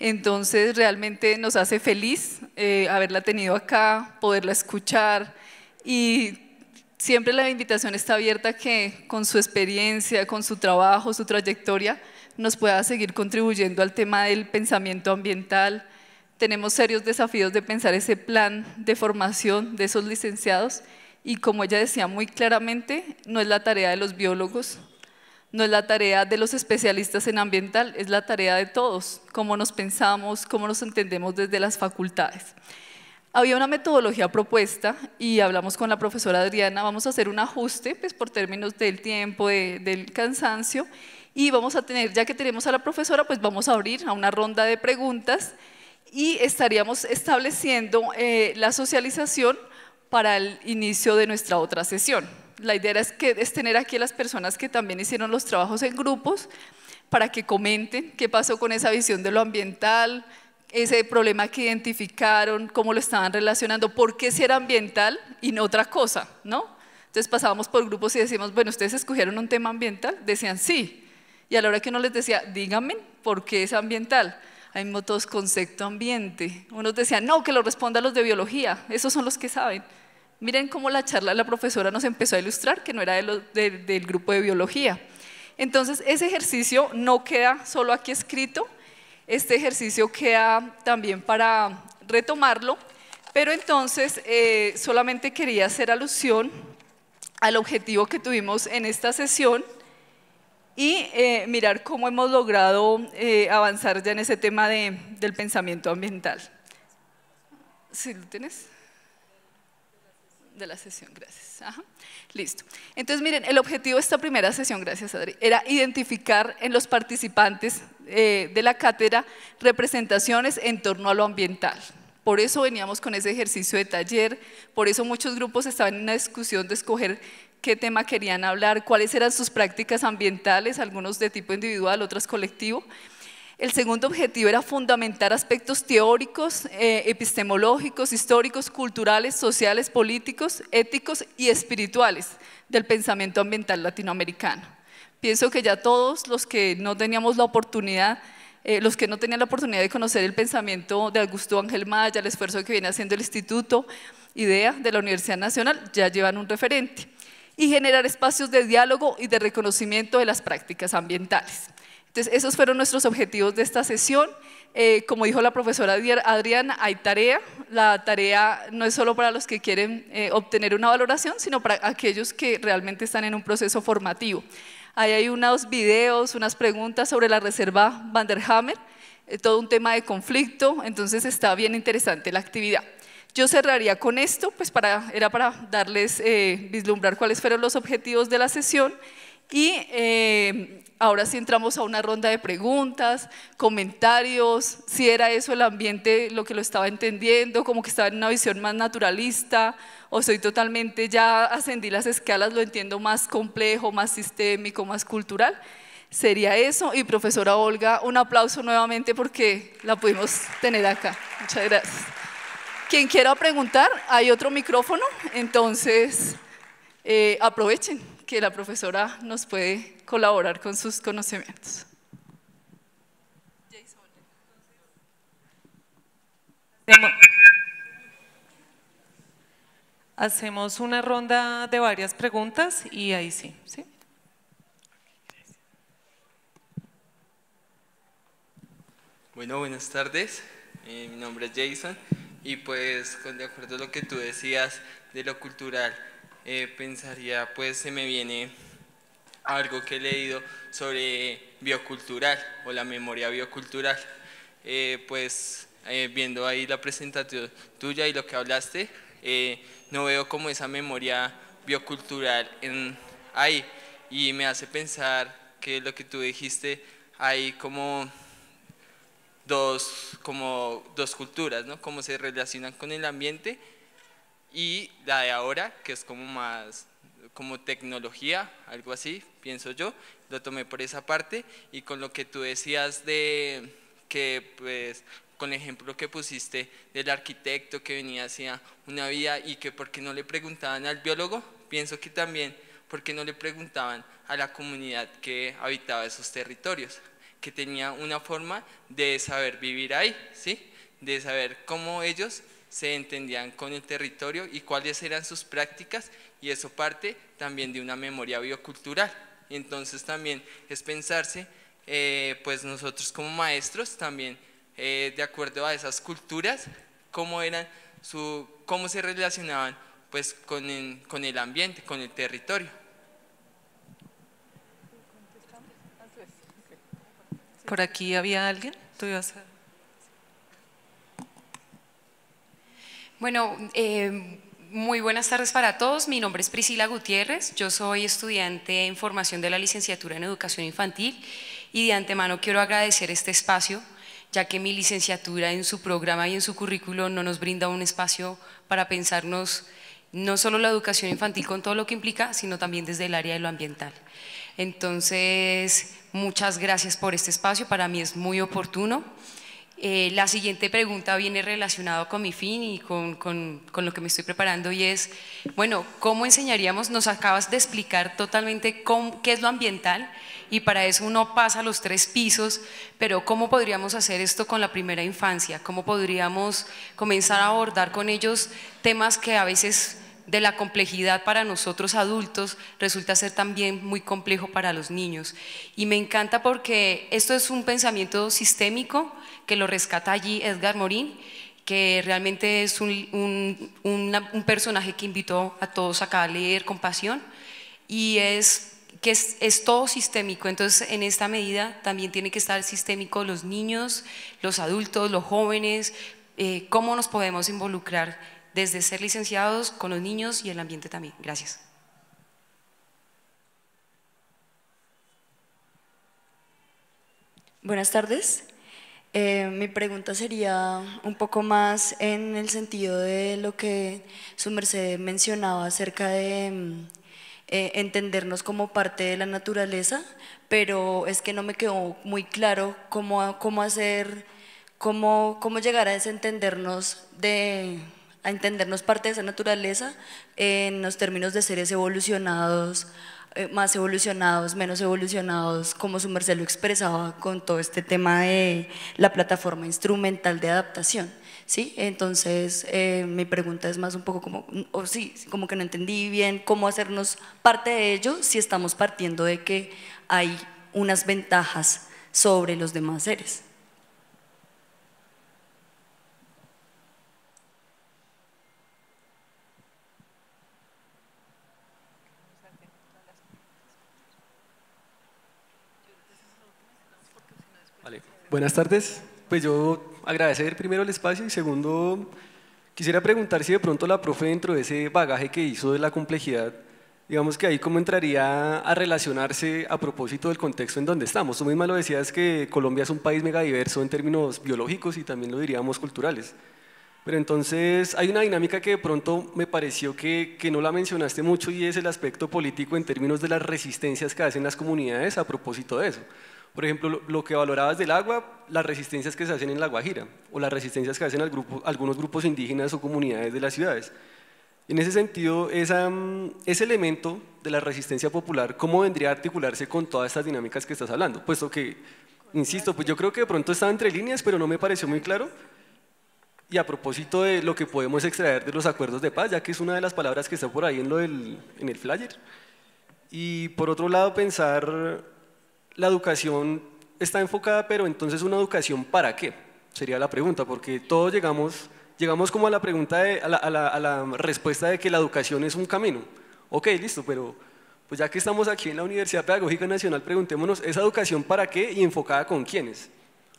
entonces realmente nos hace feliz eh, haberla tenido acá, poderla escuchar y siempre la invitación está abierta que con su experiencia, con su trabajo, su trayectoria, nos pueda seguir contribuyendo al tema del pensamiento ambiental. Tenemos serios desafíos de pensar ese plan de formación de esos licenciados y como ella decía muy claramente, no es la tarea de los biólogos, no es la tarea de los especialistas en ambiental, es la tarea de todos, cómo nos pensamos, cómo nos entendemos desde las facultades. Había una metodología propuesta y hablamos con la profesora Adriana, vamos a hacer un ajuste pues, por términos del tiempo, del cansancio y vamos a tener, ya que tenemos a la profesora, pues vamos a abrir a una ronda de preguntas y estaríamos estableciendo eh, la socialización para el inicio de nuestra otra sesión la idea es, que, tener aquí a las personas que también hicieron los trabajos en grupos para que comenten qué pasó con esa visión de lo ambiental, ese problema que identificaron, cómo lo estaban relacionando, por qué si era ambiental y no otra cosa, ¿no? Entonces pasábamos por grupos y decíamos, bueno, ¿ustedes escogieron un tema ambiental? Decían sí. Y a la hora que uno les decía, díganme, ¿por qué es ambiental? Hay motos concepto ambiente. Unos decía, no, que lo responda los de biología, esos son los que saben. Miren cómo la charla de la profesora nos empezó a ilustrar que no era del grupo de biología. Entonces, ese ejercicio no queda solo aquí escrito, este ejercicio queda también para retomarlo, pero entonces eh, solamente quería hacer alusión al objetivo que tuvimos en esta sesión y eh, mirar cómo hemos logrado eh, avanzar ya en ese tema del pensamiento ambiental. ¿Sí lo tienes? de la sesión, gracias. Listo. Entonces, miren, el objetivo de esta primera sesión, gracias Adri, era identificar en los participantes eh, de la cátedra representaciones en torno a lo ambiental. Por eso veníamos con ese ejercicio de taller, por eso muchos grupos estaban en una discusión de escoger qué tema querían hablar, cuáles eran sus prácticas ambientales, algunos de tipo individual, otros colectivo. El segundo objetivo era fundamentar aspectos teóricos, eh, epistemológicos, históricos, culturales, sociales, políticos, éticos y espirituales del pensamiento ambiental latinoamericano. Pienso que ya todos los que no teníamos la oportunidad eh, los que no tenían la oportunidad de conocer el pensamiento de Augusto Ángel Maya, el esfuerzo que viene haciendo el Instituto IDEA de la Universidad Nacional, ya llevan un referente. Y generar espacios de diálogo y de reconocimiento de las prácticas ambientales. Entonces, esos fueron nuestros objetivos de esta sesión. Eh, como dijo la profesora Adriana, hay tarea. La tarea no es solo para los que quieren eh, obtener una valoración, sino para aquellos que realmente están en un proceso formativo. Ahí hay unos videos, unas preguntas sobre la reserva Vanderhammer, eh, todo un tema de conflicto, entonces está bien interesante la actividad. Yo cerraría con esto, pues era para darles, vislumbrar cuáles fueron los objetivos de la sesión y ahora sí entramos a una ronda de preguntas, comentarios, si era eso el ambiente lo que lo estaba entendiendo, como que estaba en una visión más naturalista, o soy totalmente, ya ascendí las escalas, lo entiendo más complejo, más sistémico, más cultural. Sería eso. Y profesora Olga, un aplauso nuevamente porque la pudimos tener acá. Muchas gracias. Quien quiera preguntar, hay otro micrófono, entonces eh, aprovechen que la profesora nos puede colaborar con sus conocimientos. Hacemos una ronda de varias preguntas y ahí sí, ¿sí? Bueno, buenas tardes. Eh, mi nombre es Jason y pues con de acuerdo a lo que tú decías de lo cultural eh, pensaría, pues se me viene algo que he leído sobre biocultural o la memoria biocultural. Eh, pues eh, viendo ahí la presentación tuya y lo que hablaste, no veo como esa memoria biocultural en ahí y me hace pensar que lo que tú dijiste hay como dos, como dos culturas, ¿no? Cómo se relacionan con el ambiente y la de ahora, que es como más como tecnología, algo así, pienso yo, lo tomé por esa parte y con lo que tú decías de que pues con el ejemplo que pusiste del arquitecto que venía hacia una vía y que por qué no le preguntaban al biólogo, pienso que también porque no le preguntaban a la comunidad que habitaba esos territorios, que tenía una forma de saber vivir ahí, ¿sí? De saber cómo ellos se entendían con el territorio y cuáles eran sus prácticas y eso parte también de una memoria biocultural. Entonces también es pensarse, eh, pues nosotros como maestros también, eh, de acuerdo a esas culturas, cómo eran su, cómo se relacionaban pues con el, con el ambiente, con el territorio. ¿Por aquí había alguien? ¿Tú ibas a... Bueno, eh, muy buenas tardes para todos. Mi nombre es Priscila Gutiérrez. Yo soy estudiante en formación de la licenciatura en educación infantil y de antemano quiero agradecer este espacio ya que mi licenciatura en su programa y en su currículo no nos brinda un espacio para pensarnos no solo la educación infantil con todo lo que implica, sino también desde el área de lo ambiental. Entonces, muchas gracias por este espacio, para mí es muy oportuno. Eh, la siguiente pregunta viene relacionada con mi fin y con, lo que me estoy preparando y es, bueno, ¿cómo enseñaríamos? Nos acabas de explicar totalmente qué es lo ambiental y para eso uno pasa los tres pisos, pero ¿cómo podríamos hacer esto con la primera infancia? ¿Cómo podríamos comenzar a abordar con ellos temas que a veces de la complejidad para nosotros adultos resulta ser también muy complejo para los niños? Y me encanta porque esto es un pensamiento sistémico, que lo rescata allí Edgar Morín que realmente es un, un, personaje que invitó a todos acá a leer con pasión y es que es, es, todo sistémico, entonces en esta medida también tiene que estar sistémico los niños, los adultos, los jóvenes, eh, cómo nos podemos involucrar desde ser licenciados con los niños y el ambiente también. Gracias. Buenas tardes. Eh, mi pregunta sería un poco más en el sentido de lo que su merced mencionaba acerca de mm, eh, entendernos como parte de la naturaleza, pero es que no me quedó muy claro cómo, cómo hacer, cómo, cómo llegar a desentendernos de a entendernos parte de esa naturaleza en los términos de seres evolucionados, eh, más evolucionados, menos evolucionados, como su lo expresaba con todo este tema de la plataforma instrumental de adaptación. ¿sí? Entonces, eh, mi pregunta es más un poco como, o sí, como que no entendí bien cómo hacernos parte de ello si estamos partiendo de que hay unas ventajas sobre los demás seres. Buenas tardes. Pues yo agradecer primero el espacio y segundo, quisiera preguntar si de pronto la profe dentro de ese bagaje que hizo de la complejidad, digamos que ahí cómo entraría a relacionarse a propósito del contexto en donde estamos. Tú misma lo decías que Colombia es un país megadiverso en términos biológicos y también lo diríamos culturales. Pero entonces hay una dinámica que de pronto me pareció que, que, no la mencionaste mucho y es el aspecto político en términos de las resistencias que hacen las comunidades a propósito de eso. Por ejemplo, lo, que valorabas del agua, las resistencias que se hacen en La Guajira o las resistencias que hacen grupo, algunos grupos indígenas o comunidades de las ciudades. En ese sentido, mm, ese elemento de la resistencia popular, ¿cómo vendría a articularse con todas estas dinámicas que estás hablando? Puesto que, insisto, pues yo creo que de pronto estaba entre líneas, pero no me pareció muy claro. Y a propósito de lo que podemos extraer de los acuerdos de paz, ya que es una de las palabras que está por ahí en, lo del, en el flyer. Y por otro lado, pensar la educación está enfocada, pero entonces una educación para qué? Sería la pregunta, porque todos llegamos, llegamos como a la pregunta, a, la, respuesta de que la educación es un camino. Ok, listo, pero pues ya que estamos aquí en la Universidad Pedagógica Nacional, preguntémonos, ¿esa educación para qué y enfocada con quiénes?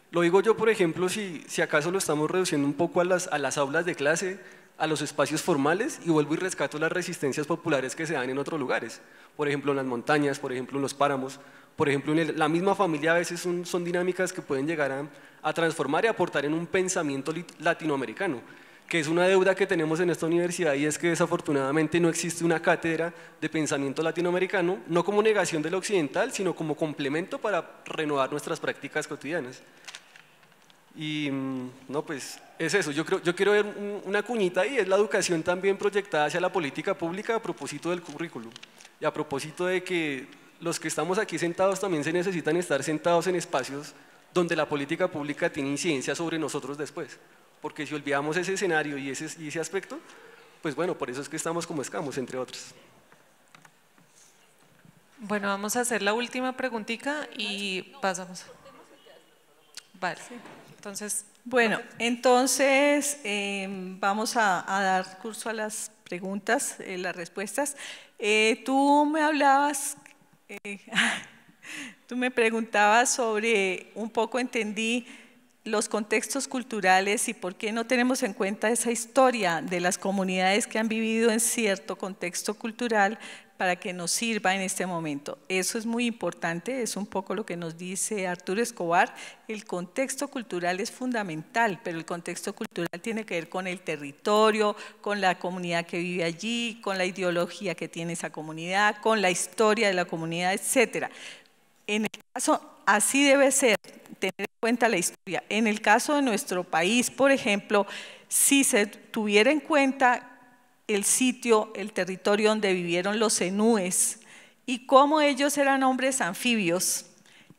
Lo digo yo, por ejemplo, si, acaso lo estamos reduciendo un poco a las, a las aulas de clase, a los espacios formales y vuelvo y rescato las resistencias populares que se dan en otros lugares, por ejemplo en las montañas, por ejemplo en los páramos, por ejemplo, en la misma familia a veces son, dinámicas que pueden llegar a, transformar y aportar en un pensamiento latinoamericano, que es una deuda que tenemos en esta universidad y es que desafortunadamente no existe una cátedra de pensamiento latinoamericano, no como negación del occidental, sino como complemento para renovar nuestras prácticas cotidianas. Y mm, no, pues es eso, yo, creo, yo quiero ver una cuñita ahí, es la educación también proyectada hacia la política pública a propósito del currículum y a propósito de que los que estamos aquí sentados también se necesitan estar sentados en espacios donde la política pública tiene incidencia sobre nosotros después. Porque si olvidamos ese escenario y ese, y ese aspecto, pues bueno, por eso es que estamos como estamos entre otros. Bueno, vamos a hacer la última preguntita y pasamos. Vale, entonces... Bueno, entonces em, vamos a, dar curso a las preguntas, eh, las respuestas. Eh, tú me hablabas eh, [LAUGHS] tú me preguntabas sobre, un poco entendí los contextos culturales y por qué no tenemos en cuenta esa historia de las comunidades que han vivido en cierto contexto cultural para que nos sirva en este momento. Eso es muy importante, es un poco lo que nos dice Arturo Escobar, el contexto cultural es fundamental, pero el contexto cultural tiene que ver con el territorio, con la comunidad que vive allí, con la ideología que tiene esa comunidad, con la historia de la comunidad, etc. En el caso, así debe ser, tener en cuenta la historia. En el caso de nuestro país, por ejemplo, si se tuviera en cuenta el sitio, el territorio donde vivieron los enúes y cómo ellos eran hombres anfibios,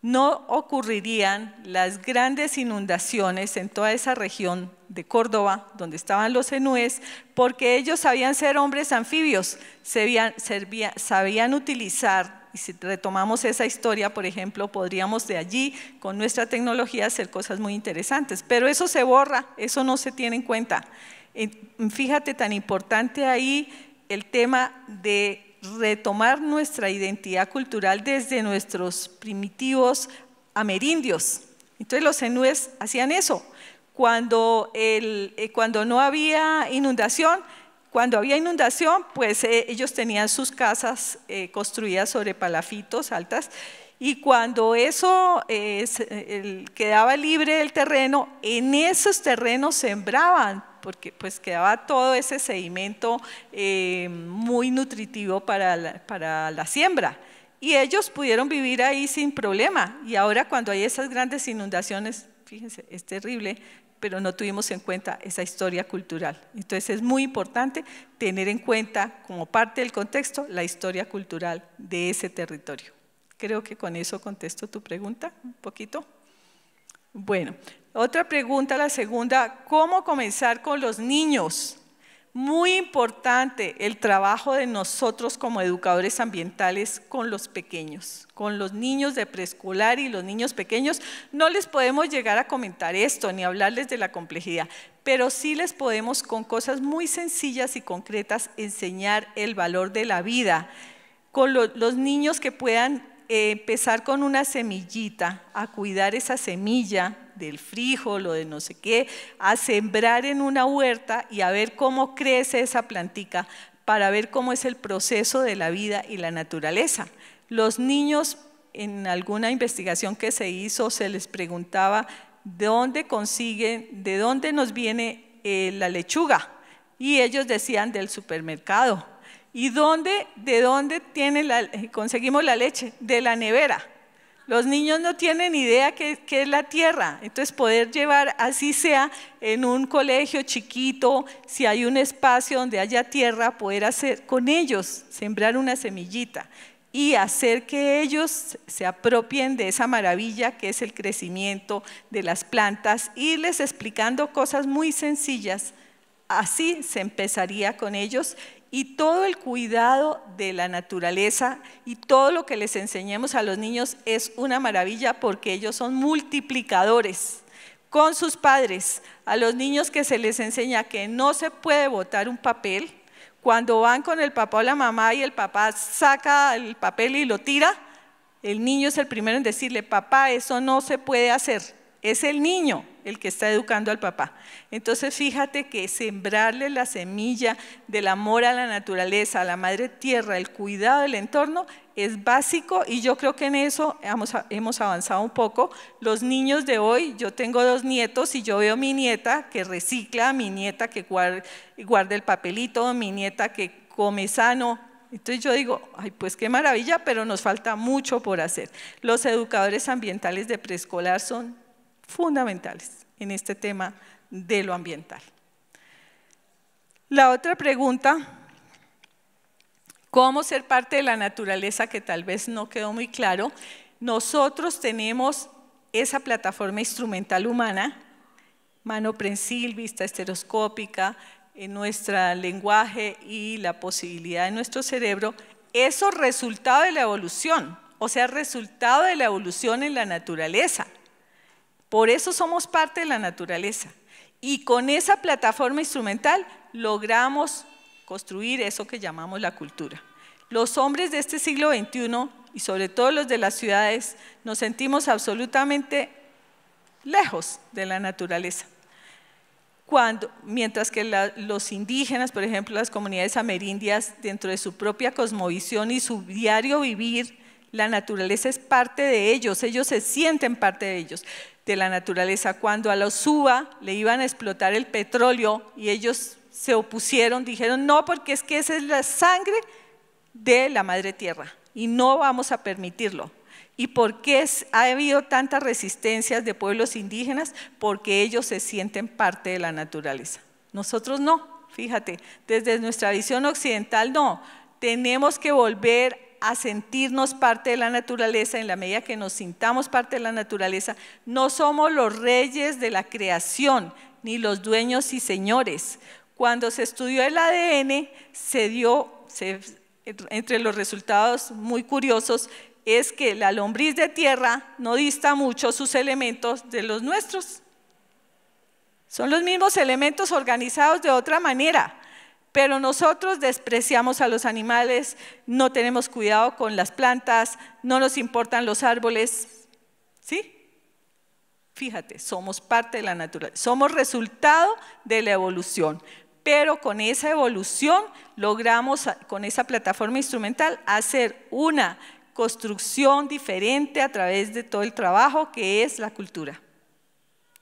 no ocurrirían las grandes inundaciones en toda esa región de Córdoba, donde estaban los enúes, porque ellos sabían ser hombres anfibios, sabían, sabían utilizar y si retomamos esa historia, por ejemplo, podríamos de allí, con nuestra tecnología, hacer cosas muy interesantes. Pero eso se borra, eso no se tiene en cuenta. Fíjate tan importante ahí el tema de retomar nuestra identidad cultural desde nuestros primitivos amerindios. Entonces los enúes hacían eso. Cuando, eh, cuando no había inundación, cuando había inundación, pues eh, ellos tenían sus casas eh, construidas sobre palafitos altas y cuando eso eh, quedaba libre el terreno, en esos terrenos sembraban, porque pues quedaba todo ese sedimento muy nutritivo para para la siembra y ellos pudieron vivir ahí sin problema. Y ahora cuando hay esas grandes inundaciones, fíjense, es terrible pero no tuvimos en cuenta esa historia cultural. Entonces es muy importante tener en cuenta como parte del contexto la historia cultural de ese territorio. Creo que con eso contesto tu pregunta un poquito. Bueno, otra pregunta, la segunda, ¿cómo comenzar con los niños? Muy importante el trabajo de nosotros como educadores ambientales con los pequeños, con los niños de preescolar y los niños pequeños. No les podemos llegar a comentar esto ni hablarles de la complejidad, pero sí les podemos con cosas muy sencillas y concretas enseñar el valor de la vida. Con los niños que puedan eh, empezar con una semillita, a cuidar esa semilla, del frijol o de no sé qué, a sembrar en una huerta y a ver cómo crece esa plantica para ver cómo es el proceso de la vida y la naturaleza. Los niños, en alguna investigación que se hizo, se les preguntaba de dónde consiguen, de dónde nos viene eh, la lechuga. Y ellos decían del supermercado. ¿Y dónde, de dónde tiene la, eh, conseguimos la leche? De la nevera. Los niños no tienen idea qué, es la tierra, entonces poder llevar, así sea en un colegio chiquito, si hay un espacio donde haya tierra, poder hacer con ellos, sembrar una semillita y hacer que ellos se apropien de esa maravilla que es el crecimiento de las plantas, irles explicando cosas muy sencillas. Así se empezaría con ellos y todo el cuidado de la naturaleza y todo lo que les enseñemos a los niños es una maravilla porque ellos son multiplicadores con sus padres. A los niños que se les enseña que no se puede botar un papel, cuando van con el papá o la mamá y el papá saca el papel y lo tira, el niño es el primero en decirle, papá, eso no se puede hacer es el niño el que está educando al papá. Entonces fíjate que sembrarle la semilla del amor a la naturaleza, a la madre tierra, el cuidado del entorno es básico y yo creo que en eso hemos, avanzado un poco. Los niños de hoy, yo tengo dos nietos y yo veo a mi nieta que recicla, mi nieta que guarda, el papelito, mi nieta que come sano, entonces yo digo, ay, pues qué maravilla, pero nos falta mucho por hacer. Los educadores ambientales de preescolar son fundamentales en este tema de lo ambiental. La otra pregunta, ¿cómo ser parte de la naturaleza que tal vez no quedó muy claro? Nosotros tenemos esa plataforma instrumental humana, mano prensil, vista estereoscópica, en nuestro lenguaje y la posibilidad de nuestro cerebro, eso resultado de la evolución, o sea, resultado de la evolución en la naturaleza. Por eso somos parte de la naturaleza. Y con esa plataforma instrumental logramos construir eso que llamamos la cultura. Los hombres de este siglo XXI y sobre todo los de las ciudades nos sentimos absolutamente lejos de la naturaleza. mientras que los indígenas, por ejemplo, las comunidades amerindias, dentro de su propia cosmovisión y su diario vivir, la naturaleza es parte de ellos, ellos se sienten parte de ellos de la naturaleza. Cuando a los UBA le iban a explotar el petróleo y ellos se opusieron, dijeron, no, porque es que esa es la sangre de la madre tierra y no vamos a permitirlo. ¿Y por qué ha habido tantas resistencias de pueblos indígenas? Porque ellos se sienten parte de la naturaleza. Nosotros no, fíjate, desde nuestra visión occidental no. Tenemos que volver a sentirnos parte de la naturaleza, en la medida que nos sintamos parte de la naturaleza, no somos los reyes de la creación, ni los dueños y señores. Cuando se estudió el ADN, se dio, entre los resultados muy curiosos, es que la lombriz de tierra no dista mucho sus elementos de los nuestros. Son los mismos elementos organizados de otra manera, pero nosotros despreciamos a los animales, no tenemos cuidado con las plantas, no nos importan los árboles. ¿Sí? Fíjate, somos parte de la naturaleza, somos resultado de la evolución, pero con esa evolución logramos, con esa plataforma instrumental, hacer una construcción diferente a través de todo el trabajo que es la cultura.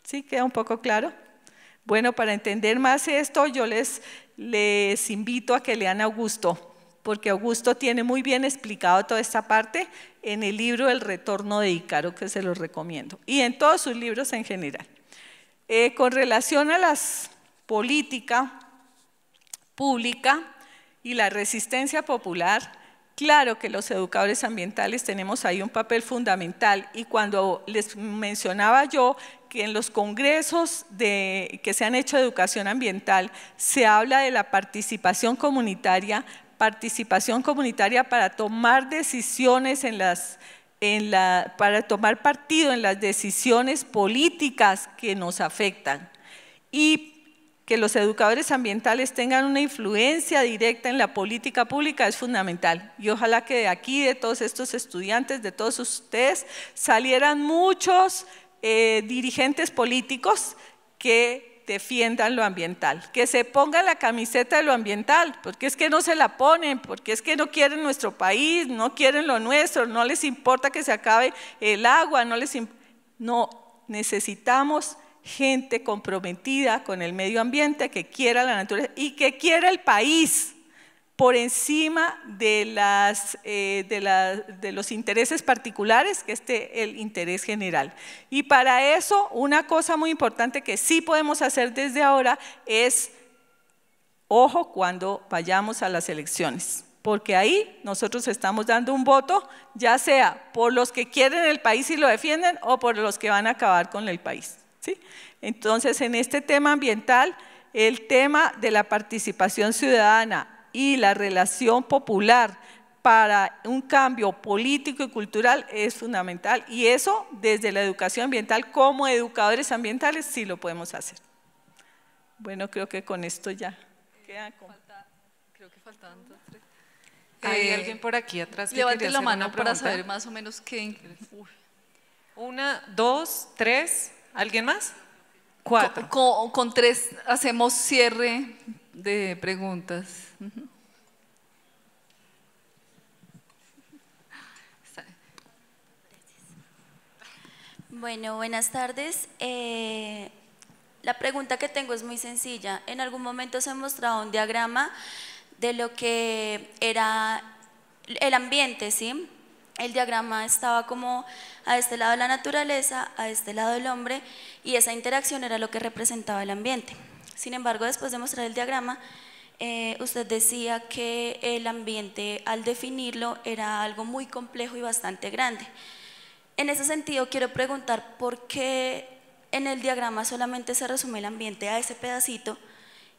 ¿Sí? ¿Queda un poco claro? Bueno, para entender más esto, yo les les invito a que lean a Augusto, porque Augusto tiene muy bien explicado toda esta parte en el libro El retorno de Ícaro, que se los recomiendo, y en todos sus libros en general. Eh, con relación a la política pública y la resistencia popular, Claro que los educadores ambientales tenemos ahí un papel fundamental y cuando les mencionaba yo que en los congresos de, que se han hecho de educación ambiental se habla de la participación comunitaria, participación comunitaria para tomar decisiones en las, en para tomar partido en las decisiones políticas que nos afectan y que los educadores ambientales tengan una influencia directa en la política pública es fundamental. Y ojalá que de aquí, de todos estos estudiantes, de todos ustedes, salieran muchos eh, dirigentes políticos que defiendan lo ambiental, que se pongan la camiseta de lo ambiental, porque es que no se la ponen, porque es que no quieren nuestro país, no quieren lo nuestro, no les importa que se acabe el agua, no les no necesitamos gente comprometida con el medio ambiente que quiera la naturaleza y que quiera el país por encima eh, de, los intereses particulares, que esté el interés general. Y para eso, una cosa muy importante que sí podemos hacer desde ahora es, ojo cuando vayamos a las elecciones, porque ahí nosotros estamos dando un voto, ya sea por los que quieren el país y lo defienden o por los que van a acabar con el país. ¿sí? Entonces, en este tema ambiental, el tema de la participación ciudadana y la relación popular para un cambio político y cultural es fundamental y eso desde la educación ambiental como educadores ambientales sí lo podemos hacer. Bueno, creo que con esto ya. Queda creo que faltaban Hay eh, alguien por aquí atrás. Que levante la mano para saber más o menos qué. Una, dos, tres. ¿Alguien más? Cuatro. con tres hacemos cierre de preguntas. Bueno, buenas tardes. Eh, la pregunta que tengo es muy sencilla. En algún momento se mostraba un diagrama de lo que era el ambiente, ¿sí? El diagrama estaba como a este lado la naturaleza, a este lado el hombre, y esa interacción era lo que representaba el ambiente. Sin embargo, después de mostrar el diagrama, eh, usted decía que el ambiente al definirlo era algo muy complejo y bastante grande. En ese sentido, quiero preguntar por qué en el diagrama solamente se resume el ambiente a ese pedacito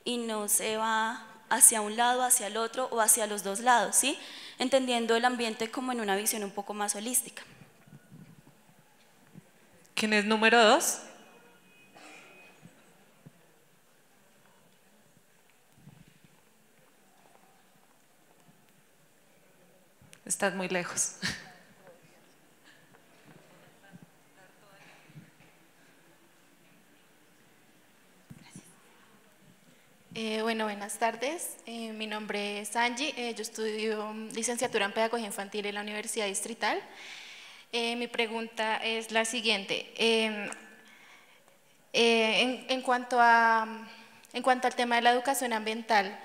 y no se va hacia un lado, hacia el otro o hacia los dos lados, ¿sí? entendiendo el ambiente como en una visión un poco más holística. ¿Quién es número dos? Estás muy lejos. Eh, bueno, buenas tardes. Eh, mi nombre es Angie. Eh, yo estudio mm, licenciatura en Pedagogía Infantil en la Universidad Distrital. mi pregunta es la siguiente. cuanto mm, en cuanto al tema de la educación ambiental,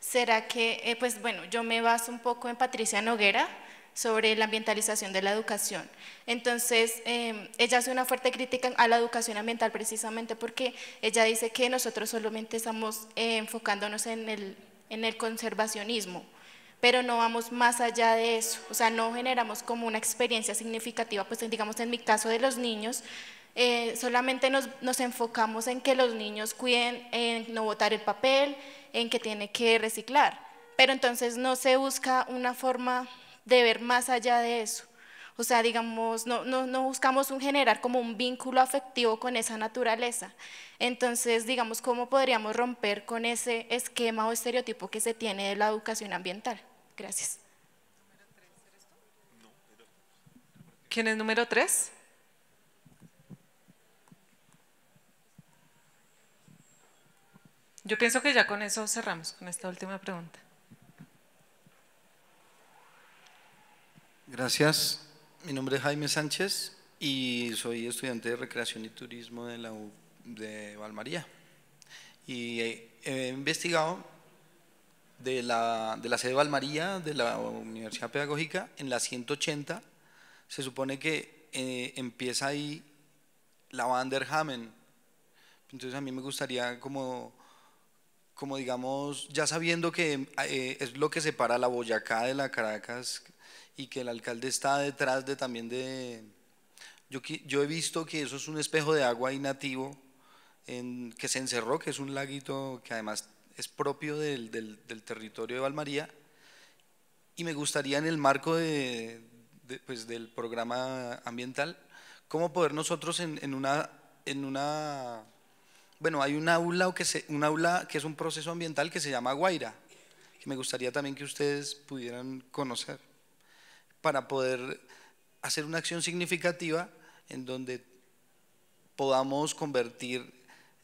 será que, eh, pues bueno, yo me baso un poco en Patricia Noguera sobre la ambientalización de la educación. Entonces, em, ella hace una fuerte crítica a la educación ambiental precisamente porque ella dice que nosotros solamente estamos eh, enfocándonos en el, conservacionismo, pero no vamos más allá de eso, o sea, no generamos como una experiencia significativa, pues digamos en mi caso de los niños, eh, solamente nos, nos, enfocamos en que los niños cuiden, en no botar el papel, en que tiene que reciclar, pero entonces no se busca una forma de ver más allá de eso. O sea, digamos, no, no, no buscamos un generar como un vínculo afectivo con esa naturaleza. Entonces, digamos, ¿cómo podríamos romper con ese esquema o estereotipo que se tiene de la educación ambiental? Gracias. ¿Quién es número tres? Yo pienso que ya con eso cerramos, con esta última pregunta. Gracias. Mi nombre es Jaime Sánchez y soy estudiante de Recreación y Turismo de la U de Valmaría. Y he, investigado de la, de la sede de Valmaría, de la Universidad Pedagógica, en la 180, se supone que eh, empieza ahí la Vanderhamen. Entonces a mí me gustaría como como digamos, ya sabiendo que eh, es lo que separa la Boyacá de la Caracas y que el alcalde está detrás de también de... Yo, yo he visto que eso es un espejo de agua inativo en, que se encerró, que es un laguito que además es propio del, del, territorio de Valmaría. Y me gustaría en el marco de, pues, del programa ambiental, cómo poder nosotros en, en una... En una bueno, hay un aula, que aula que es un proceso ambiental que se llama Guaira, que me gustaría también que ustedes pudieran conocer, para poder hacer una acción significativa en donde podamos convertir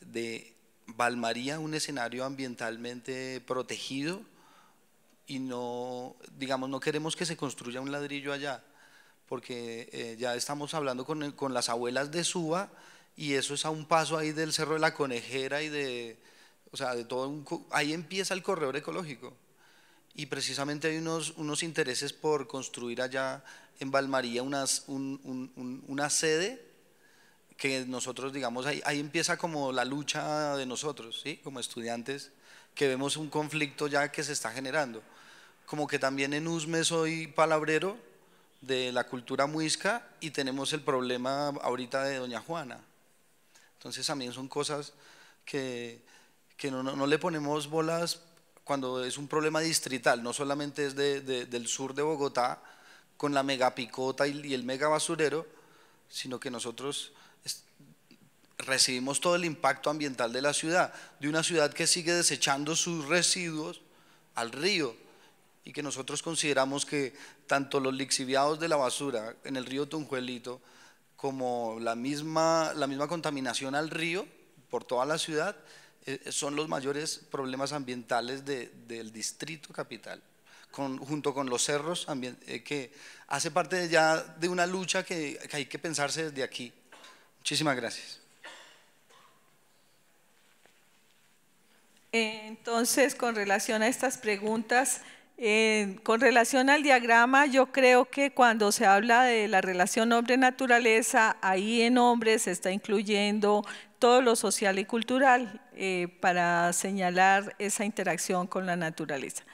de Valmaría un escenario ambientalmente protegido y no, digamos, no queremos que se construya un ladrillo allá, porque eh, ya estamos hablando con, con las abuelas de Suba, y eso es a un paso ahí del Cerro de la Conejera y de, o sea, de todo ahí empieza el corredor ecológico. Y precisamente hay unos, unos intereses por construir allá en Valmaría unas, una sede que nosotros, digamos, ahí, empieza como la lucha de nosotros, ¿sí? como estudiantes, que vemos un conflicto ya que se está generando. Como que también en USME soy palabrero de la cultura muisca y tenemos el problema ahorita de Doña Juana. Entonces también son cosas que, no, le ponemos bolas cuando es un problema distrital, no solamente es del sur de Bogotá con la megapicota y, y el megabasurero sino que nosotros recibimos todo el impacto ambiental de la ciudad, de una ciudad que sigue desechando sus residuos al río y que nosotros consideramos que tanto los lixiviados de la basura en el río Tunjuelito como la misma, la misma contaminación al río por toda la ciudad, eh, son los mayores problemas ambientales del distrito capital. junto con los cerros, eh, que hace parte ya de una lucha que hay que pensarse desde aquí. Muchísimas gracias. Entonces, con relación a estas preguntas, con relación al diagrama, yo creo que cuando se habla de la relación hombre-naturaleza, ahí en hombre se está incluyendo todo lo social y cultural eh, para señalar esa interacción con la naturaleza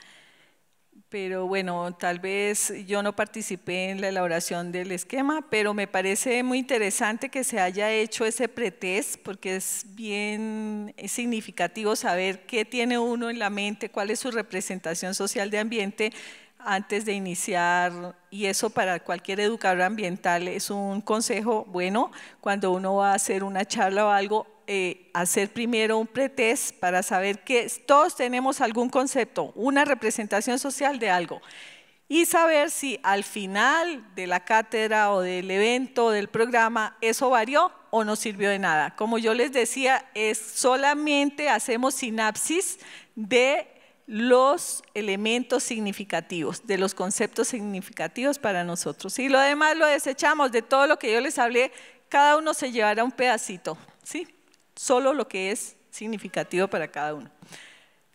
pero bueno, tal vez yo no participé en la elaboración del esquema, pero me parece muy interesante que se haya hecho ese pretest, porque es bien significativo saber qué tiene uno en la mente, cuál es su representación social de ambiente antes de iniciar, y eso para cualquier educador ambiental es un consejo bueno, cuando uno va a hacer una charla o algo, eh, hacer primero un pretest para saber que todos tenemos algún concepto, una representación social de algo. Y saber si al final de la cátedra o del evento, o del programa, eso varió o no sirvió de nada. Como yo les decía, es solamente hacemos sinapsis de los elementos significativos, de los conceptos significativos para nosotros. Y lo demás lo desechamos, de todo lo que yo les hablé, cada uno se llevará un pedacito, ¿sí? solo lo que es significativo para cada uno.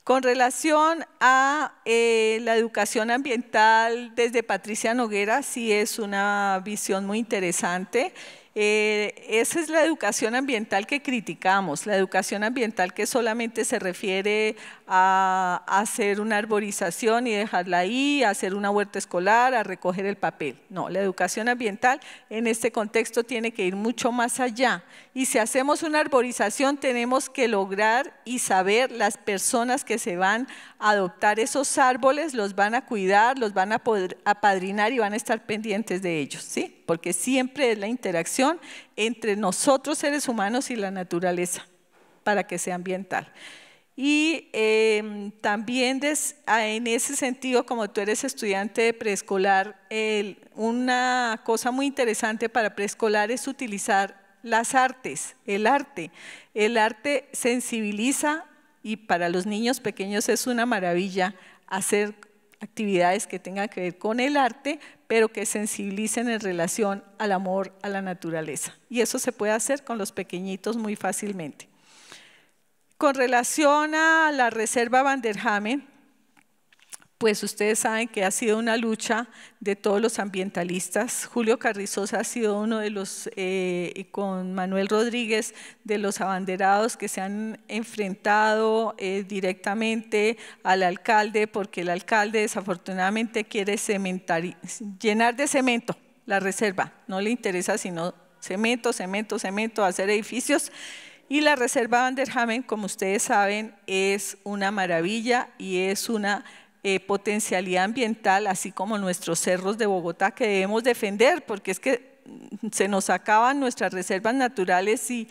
Con relación a eh, la educación ambiental, desde Patricia Noguera sí es una visión muy interesante. Eh, esa es la educación ambiental que criticamos, la educación ambiental que solamente se refiere a, hacer una arborización y dejarla ahí, a hacer una huerta escolar, a recoger el papel. No, la educación ambiental en este contexto tiene que ir mucho más allá y si hacemos una arborización, tenemos que lograr y saber las personas que se van a adoptar esos árboles, los van a cuidar, los van a poder apadrinar y van a estar pendientes de ellos, ¿sí? Porque siempre es la interacción entre nosotros seres humanos y la naturaleza para que sea ambiental. Y em, también ah, en ese sentido, como tú eres estudiante de preescolar, una cosa muy interesante para preescolar es utilizar las artes, el arte. El arte sensibiliza y para los niños pequeños es una maravilla hacer actividades que tengan que ver con el arte, pero que sensibilicen en relación al amor a la naturaleza. Y eso se puede hacer con los pequeñitos muy fácilmente. Con relación a la reserva Vanderhamen, pues ustedes saben que ha sido una lucha de todos los ambientalistas. Julio Carrizosa ha sido uno de los, eh, con Manuel Rodríguez, de los abanderados que se han enfrentado eh, directamente al alcalde, porque el alcalde desafortunadamente quiere cementar, llenar de cemento la reserva. No le interesa sino cemento, cemento, cemento, hacer edificios. Y la reserva Vanderhamen, como ustedes saben, es una maravilla y es una eh, potencialidad ambiental, así como nuestros cerros de Bogotá que debemos defender, porque es que mm, se nos acaban nuestras reservas naturales y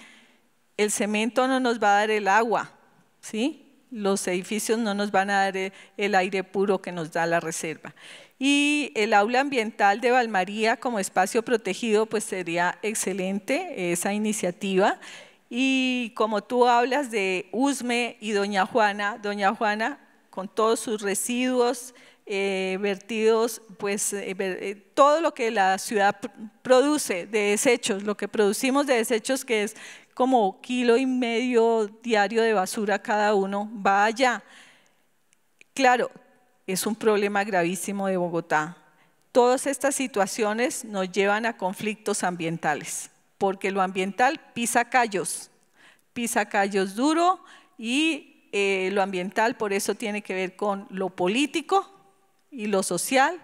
el cemento no nos va a dar el agua, ¿sí? los edificios no nos van a dar eh, el aire puro que nos da la reserva. Y el aula ambiental de Valmaría como espacio protegido, pues sería excelente eh, esa iniciativa. Y como tú hablas de USME y Doña Juana, Doña Juana, con todos sus residuos eh, vertidos, pues eh, eh, todo lo que la ciudad produce de desechos, lo que producimos de desechos que es como kilo y medio diario de basura cada uno, va allá. Claro, es un problema gravísimo de Bogotá. Todas estas situaciones nos llevan a conflictos ambientales, porque lo ambiental pisa callos, pisa callos duro y eh, lo ambiental, por eso tiene que ver con lo político y lo social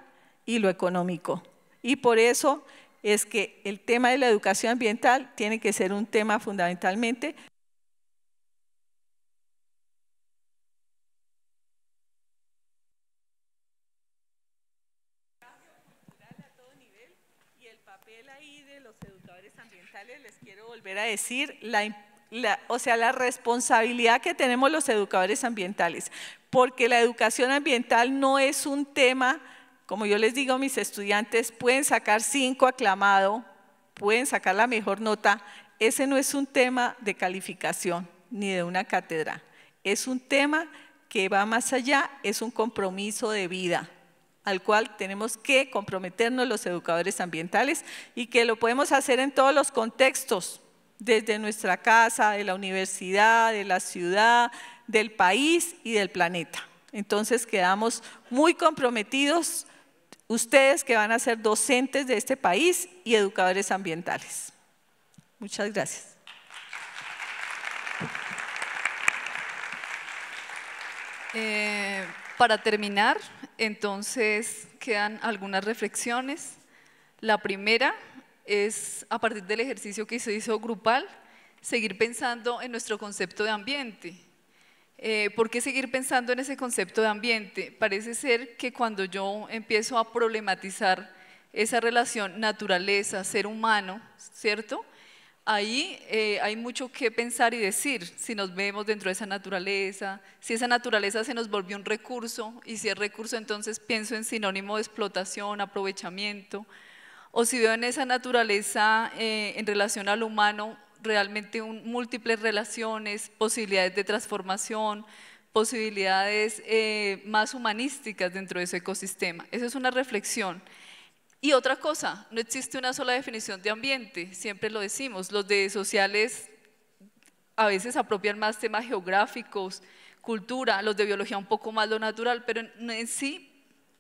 y lo económico. Y por eso es que el tema de la educación ambiental tiene que ser un tema fundamentalmente volver a decir la o sea, la responsabilidad que tenemos los educadores ambientales, porque la educación ambiental no es un tema, como yo les digo a mis estudiantes, pueden sacar cinco aclamado, pueden sacar la mejor nota, ese no es un tema de calificación ni de una cátedra, es un tema que va más allá, es un compromiso de vida al cual tenemos que comprometernos los educadores ambientales y que lo podemos hacer en todos los contextos, desde nuestra casa, de la universidad, de la ciudad, del país y del planeta. Entonces quedamos muy comprometidos ustedes que van a ser docentes de este país y educadores ambientales. Muchas gracias. Eh, para terminar, entonces quedan algunas reflexiones. La primera es, a partir del ejercicio que se hizo grupal, seguir pensando en nuestro concepto de ambiente. Eh, ¿Por qué seguir pensando en ese concepto de ambiente? Parece ser que cuando yo empiezo a problematizar esa relación naturaleza, ser humano, ¿cierto? Ahí eh, hay mucho que pensar y decir, si nos vemos dentro de esa naturaleza, si esa naturaleza se nos volvió un recurso, y si es recurso entonces pienso en sinónimo de explotación, aprovechamiento, o si veo en esa naturaleza eh, en relación al humano realmente múltiples relaciones, posibilidades de transformación, posibilidades eh, más humanísticas dentro de ese ecosistema. Esa es una reflexión. Y otra cosa, no existe una sola definición de ambiente, siempre lo decimos, los de sociales a veces apropian más temas geográficos, cultura, los de biología un poco más lo natural, pero en sí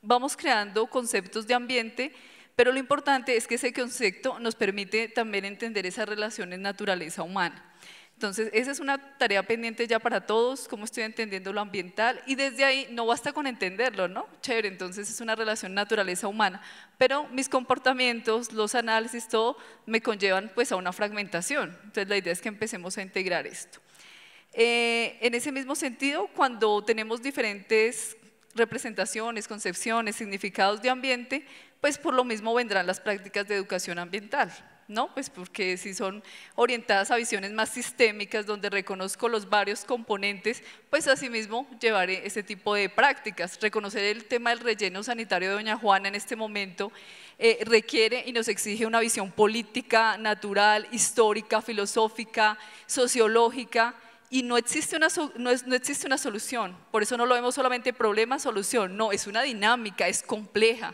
vamos creando conceptos de ambiente pero lo importante es que ese concepto nos permite también entender esas relaciones naturaleza-humana. Entonces, esa es una tarea pendiente ya para todos, cómo estoy entendiendo lo ambiental, y desde ahí no basta con entenderlo, ¿no? Chévere, entonces es una relación naturaleza-humana, pero mis comportamientos, los análisis, todo, me conllevan pues a una fragmentación. Entonces, la idea es que empecemos a integrar esto. Eh, en ese mismo sentido, cuando tenemos diferentes representaciones, concepciones, significados de ambiente, pues por lo mismo vendrán las prácticas de educación ambiental. ¿no? Pues porque si son orientadas a visiones más sistémicas, donde reconozco los varios componentes, pues asimismo llevaré ese tipo de prácticas. Reconocer el tema del relleno sanitario de Doña Juana en este momento eh, requiere y nos exige una visión política, natural, histórica, filosófica, sociológica, y no existe, una, no existe una solución, por eso no lo vemos solamente problema, solución, no, es una dinámica, es compleja,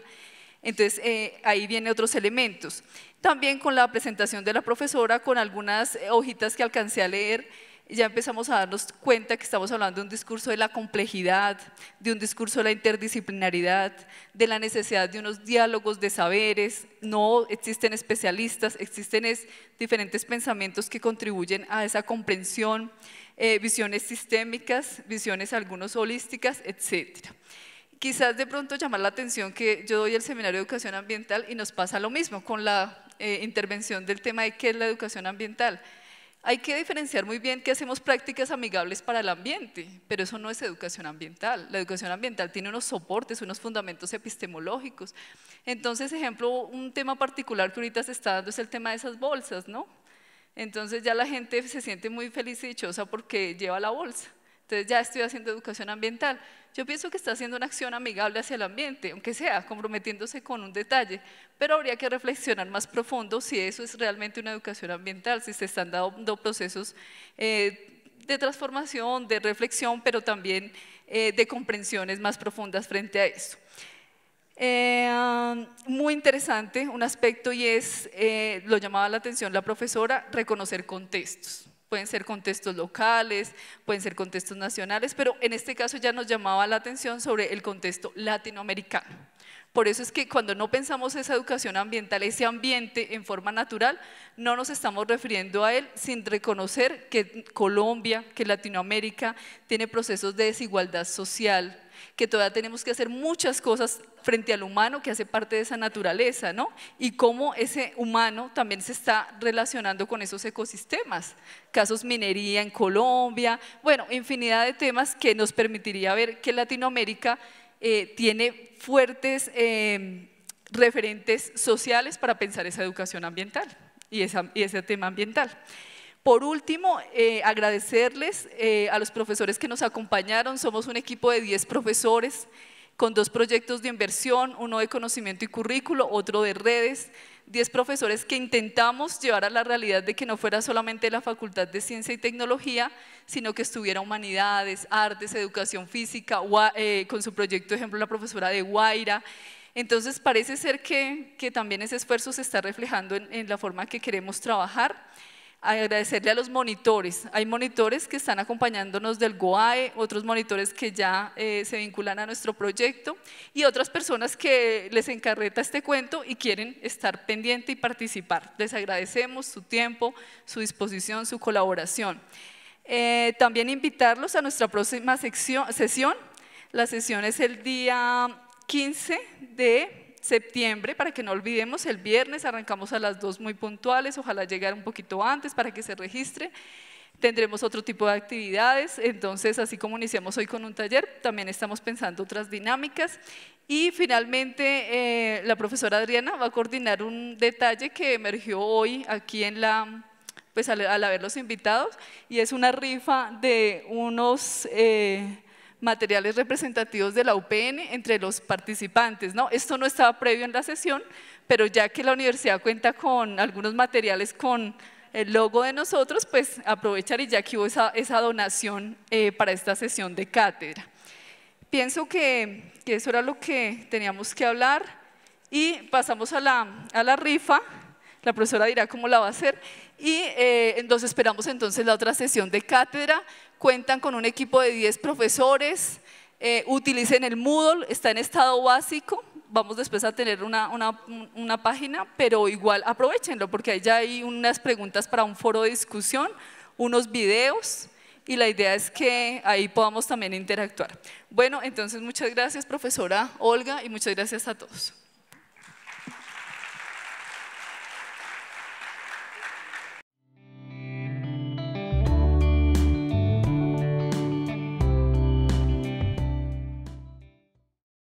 entonces, eh, ahí vienen otros elementos. También con la presentación de la profesora, con algunas eh, hojitas que alcancé a leer, ya empezamos a darnos cuenta que estamos hablando de un discurso de la complejidad, de un discurso de la interdisciplinaridad, de la necesidad de unos diálogos de saberes, no existen especialistas, existen diferentes pensamientos que contribuyen a esa comprensión, eh, visiones sistémicas, visiones algunos holísticas, etcétera quizás de pronto llamar la atención que yo doy el seminario de educación ambiental y nos pasa lo mismo con la eh, intervención del tema de qué es la educación ambiental. Hay que diferenciar muy bien que hacemos prácticas amigables para el ambiente, pero eso no es educación ambiental. La educación ambiental tiene unos soportes, unos fundamentos epistemológicos. Entonces, ejemplo, un tema particular que ahorita se está dando es el tema de esas bolsas, ¿no? Entonces ya la gente se siente muy feliz y dichosa porque lleva la bolsa entonces ya estoy haciendo educación ambiental. Yo pienso que está haciendo una acción amigable hacia el ambiente, aunque sea comprometiéndose con un detalle, pero habría que reflexionar más profundo si eso es realmente una educación ambiental, si se están dando procesos eh, de transformación, de reflexión, pero también eh, de comprensiones más profundas frente a eso. Eh, muy interesante un aspecto y es, lo llamaba la atención la profesora, reconocer contextos. Pueden ser contextos locales, pueden ser contextos nacionales, pero en este caso ya nos llamaba la atención sobre el contexto latinoamericano. Por eso es que cuando no pensamos esa educación ambiental, ese ambiente en forma natural, no nos estamos refiriendo a él sin reconocer que Colombia, que Latinoamérica tiene procesos de desigualdad social, que todavía tenemos que hacer muchas cosas frente al humano que hace parte de esa naturaleza, ¿no? Y cómo ese humano también se está relacionando con esos ecosistemas, casos minería en Colombia, bueno, infinidad de temas que nos permitiría ver que Latinoamérica eh, tiene fuertes em, referentes sociales para pensar esa educación ambiental y, y ese tema ambiental. Por último, eh, agradecerles eh, a los profesores que nos acompañaron. Somos un equipo de 10 profesores con dos proyectos de inversión, uno de conocimiento y currículo, otro de redes, 10 profesores que intentamos llevar a la realidad de que no fuera solamente la Facultad de Ciencia y Tecnología, sino que estuviera Humanidades, Artes, Educación Física, eh, con su proyecto, ejemplo, la profesora de Guaira. Entonces parece ser que, también ese esfuerzo se está reflejando en, en la forma que queremos trabajar agradecerle a los monitores. Hay monitores que están acompañándonos del GOAE, otros monitores que ya eh, se vinculan a nuestro proyecto y otras personas que les encarreta este cuento y quieren estar pendiente y participar. Les agradecemos su tiempo, su disposición, su colaboración. Eh, también invitarlos a nuestra próxima sección, sesión. La sesión es el día 15 de septiembre, para que no olvidemos, el viernes arrancamos a las dos muy puntuales, ojalá llegar un poquito antes para que se registre. Tendremos otro tipo de actividades, entonces así como iniciamos hoy con un taller, también estamos pensando otras dinámicas. Y finalmente eh, la profesora Adriana va a coordinar un detalle que emergió hoy aquí en la, pues al, haberlos invitados, y es una rifa de unos... Eh, materiales representativos de la UPN entre los participantes. ¿no? Esto no estaba previo en la sesión, pero ya que la universidad cuenta con algunos materiales con el logo de nosotros, pues aprovechar y ya que hubo esa, donación eh, para esta sesión de cátedra. Pienso que, eso era lo que teníamos que hablar y pasamos a la, a la rifa, la profesora dirá cómo la va a hacer, y eh, esperamos entonces la otra sesión de cátedra. Cuentan con un equipo de 10 profesores, eh, utilicen el Moodle, está en estado básico, vamos después a tener una, una, página, pero igual aprovechenlo porque ahí ya hay unas preguntas para un foro de discusión, unos videos y la idea es que ahí podamos también interactuar. Bueno, entonces muchas gracias profesora Olga y muchas gracias a todos.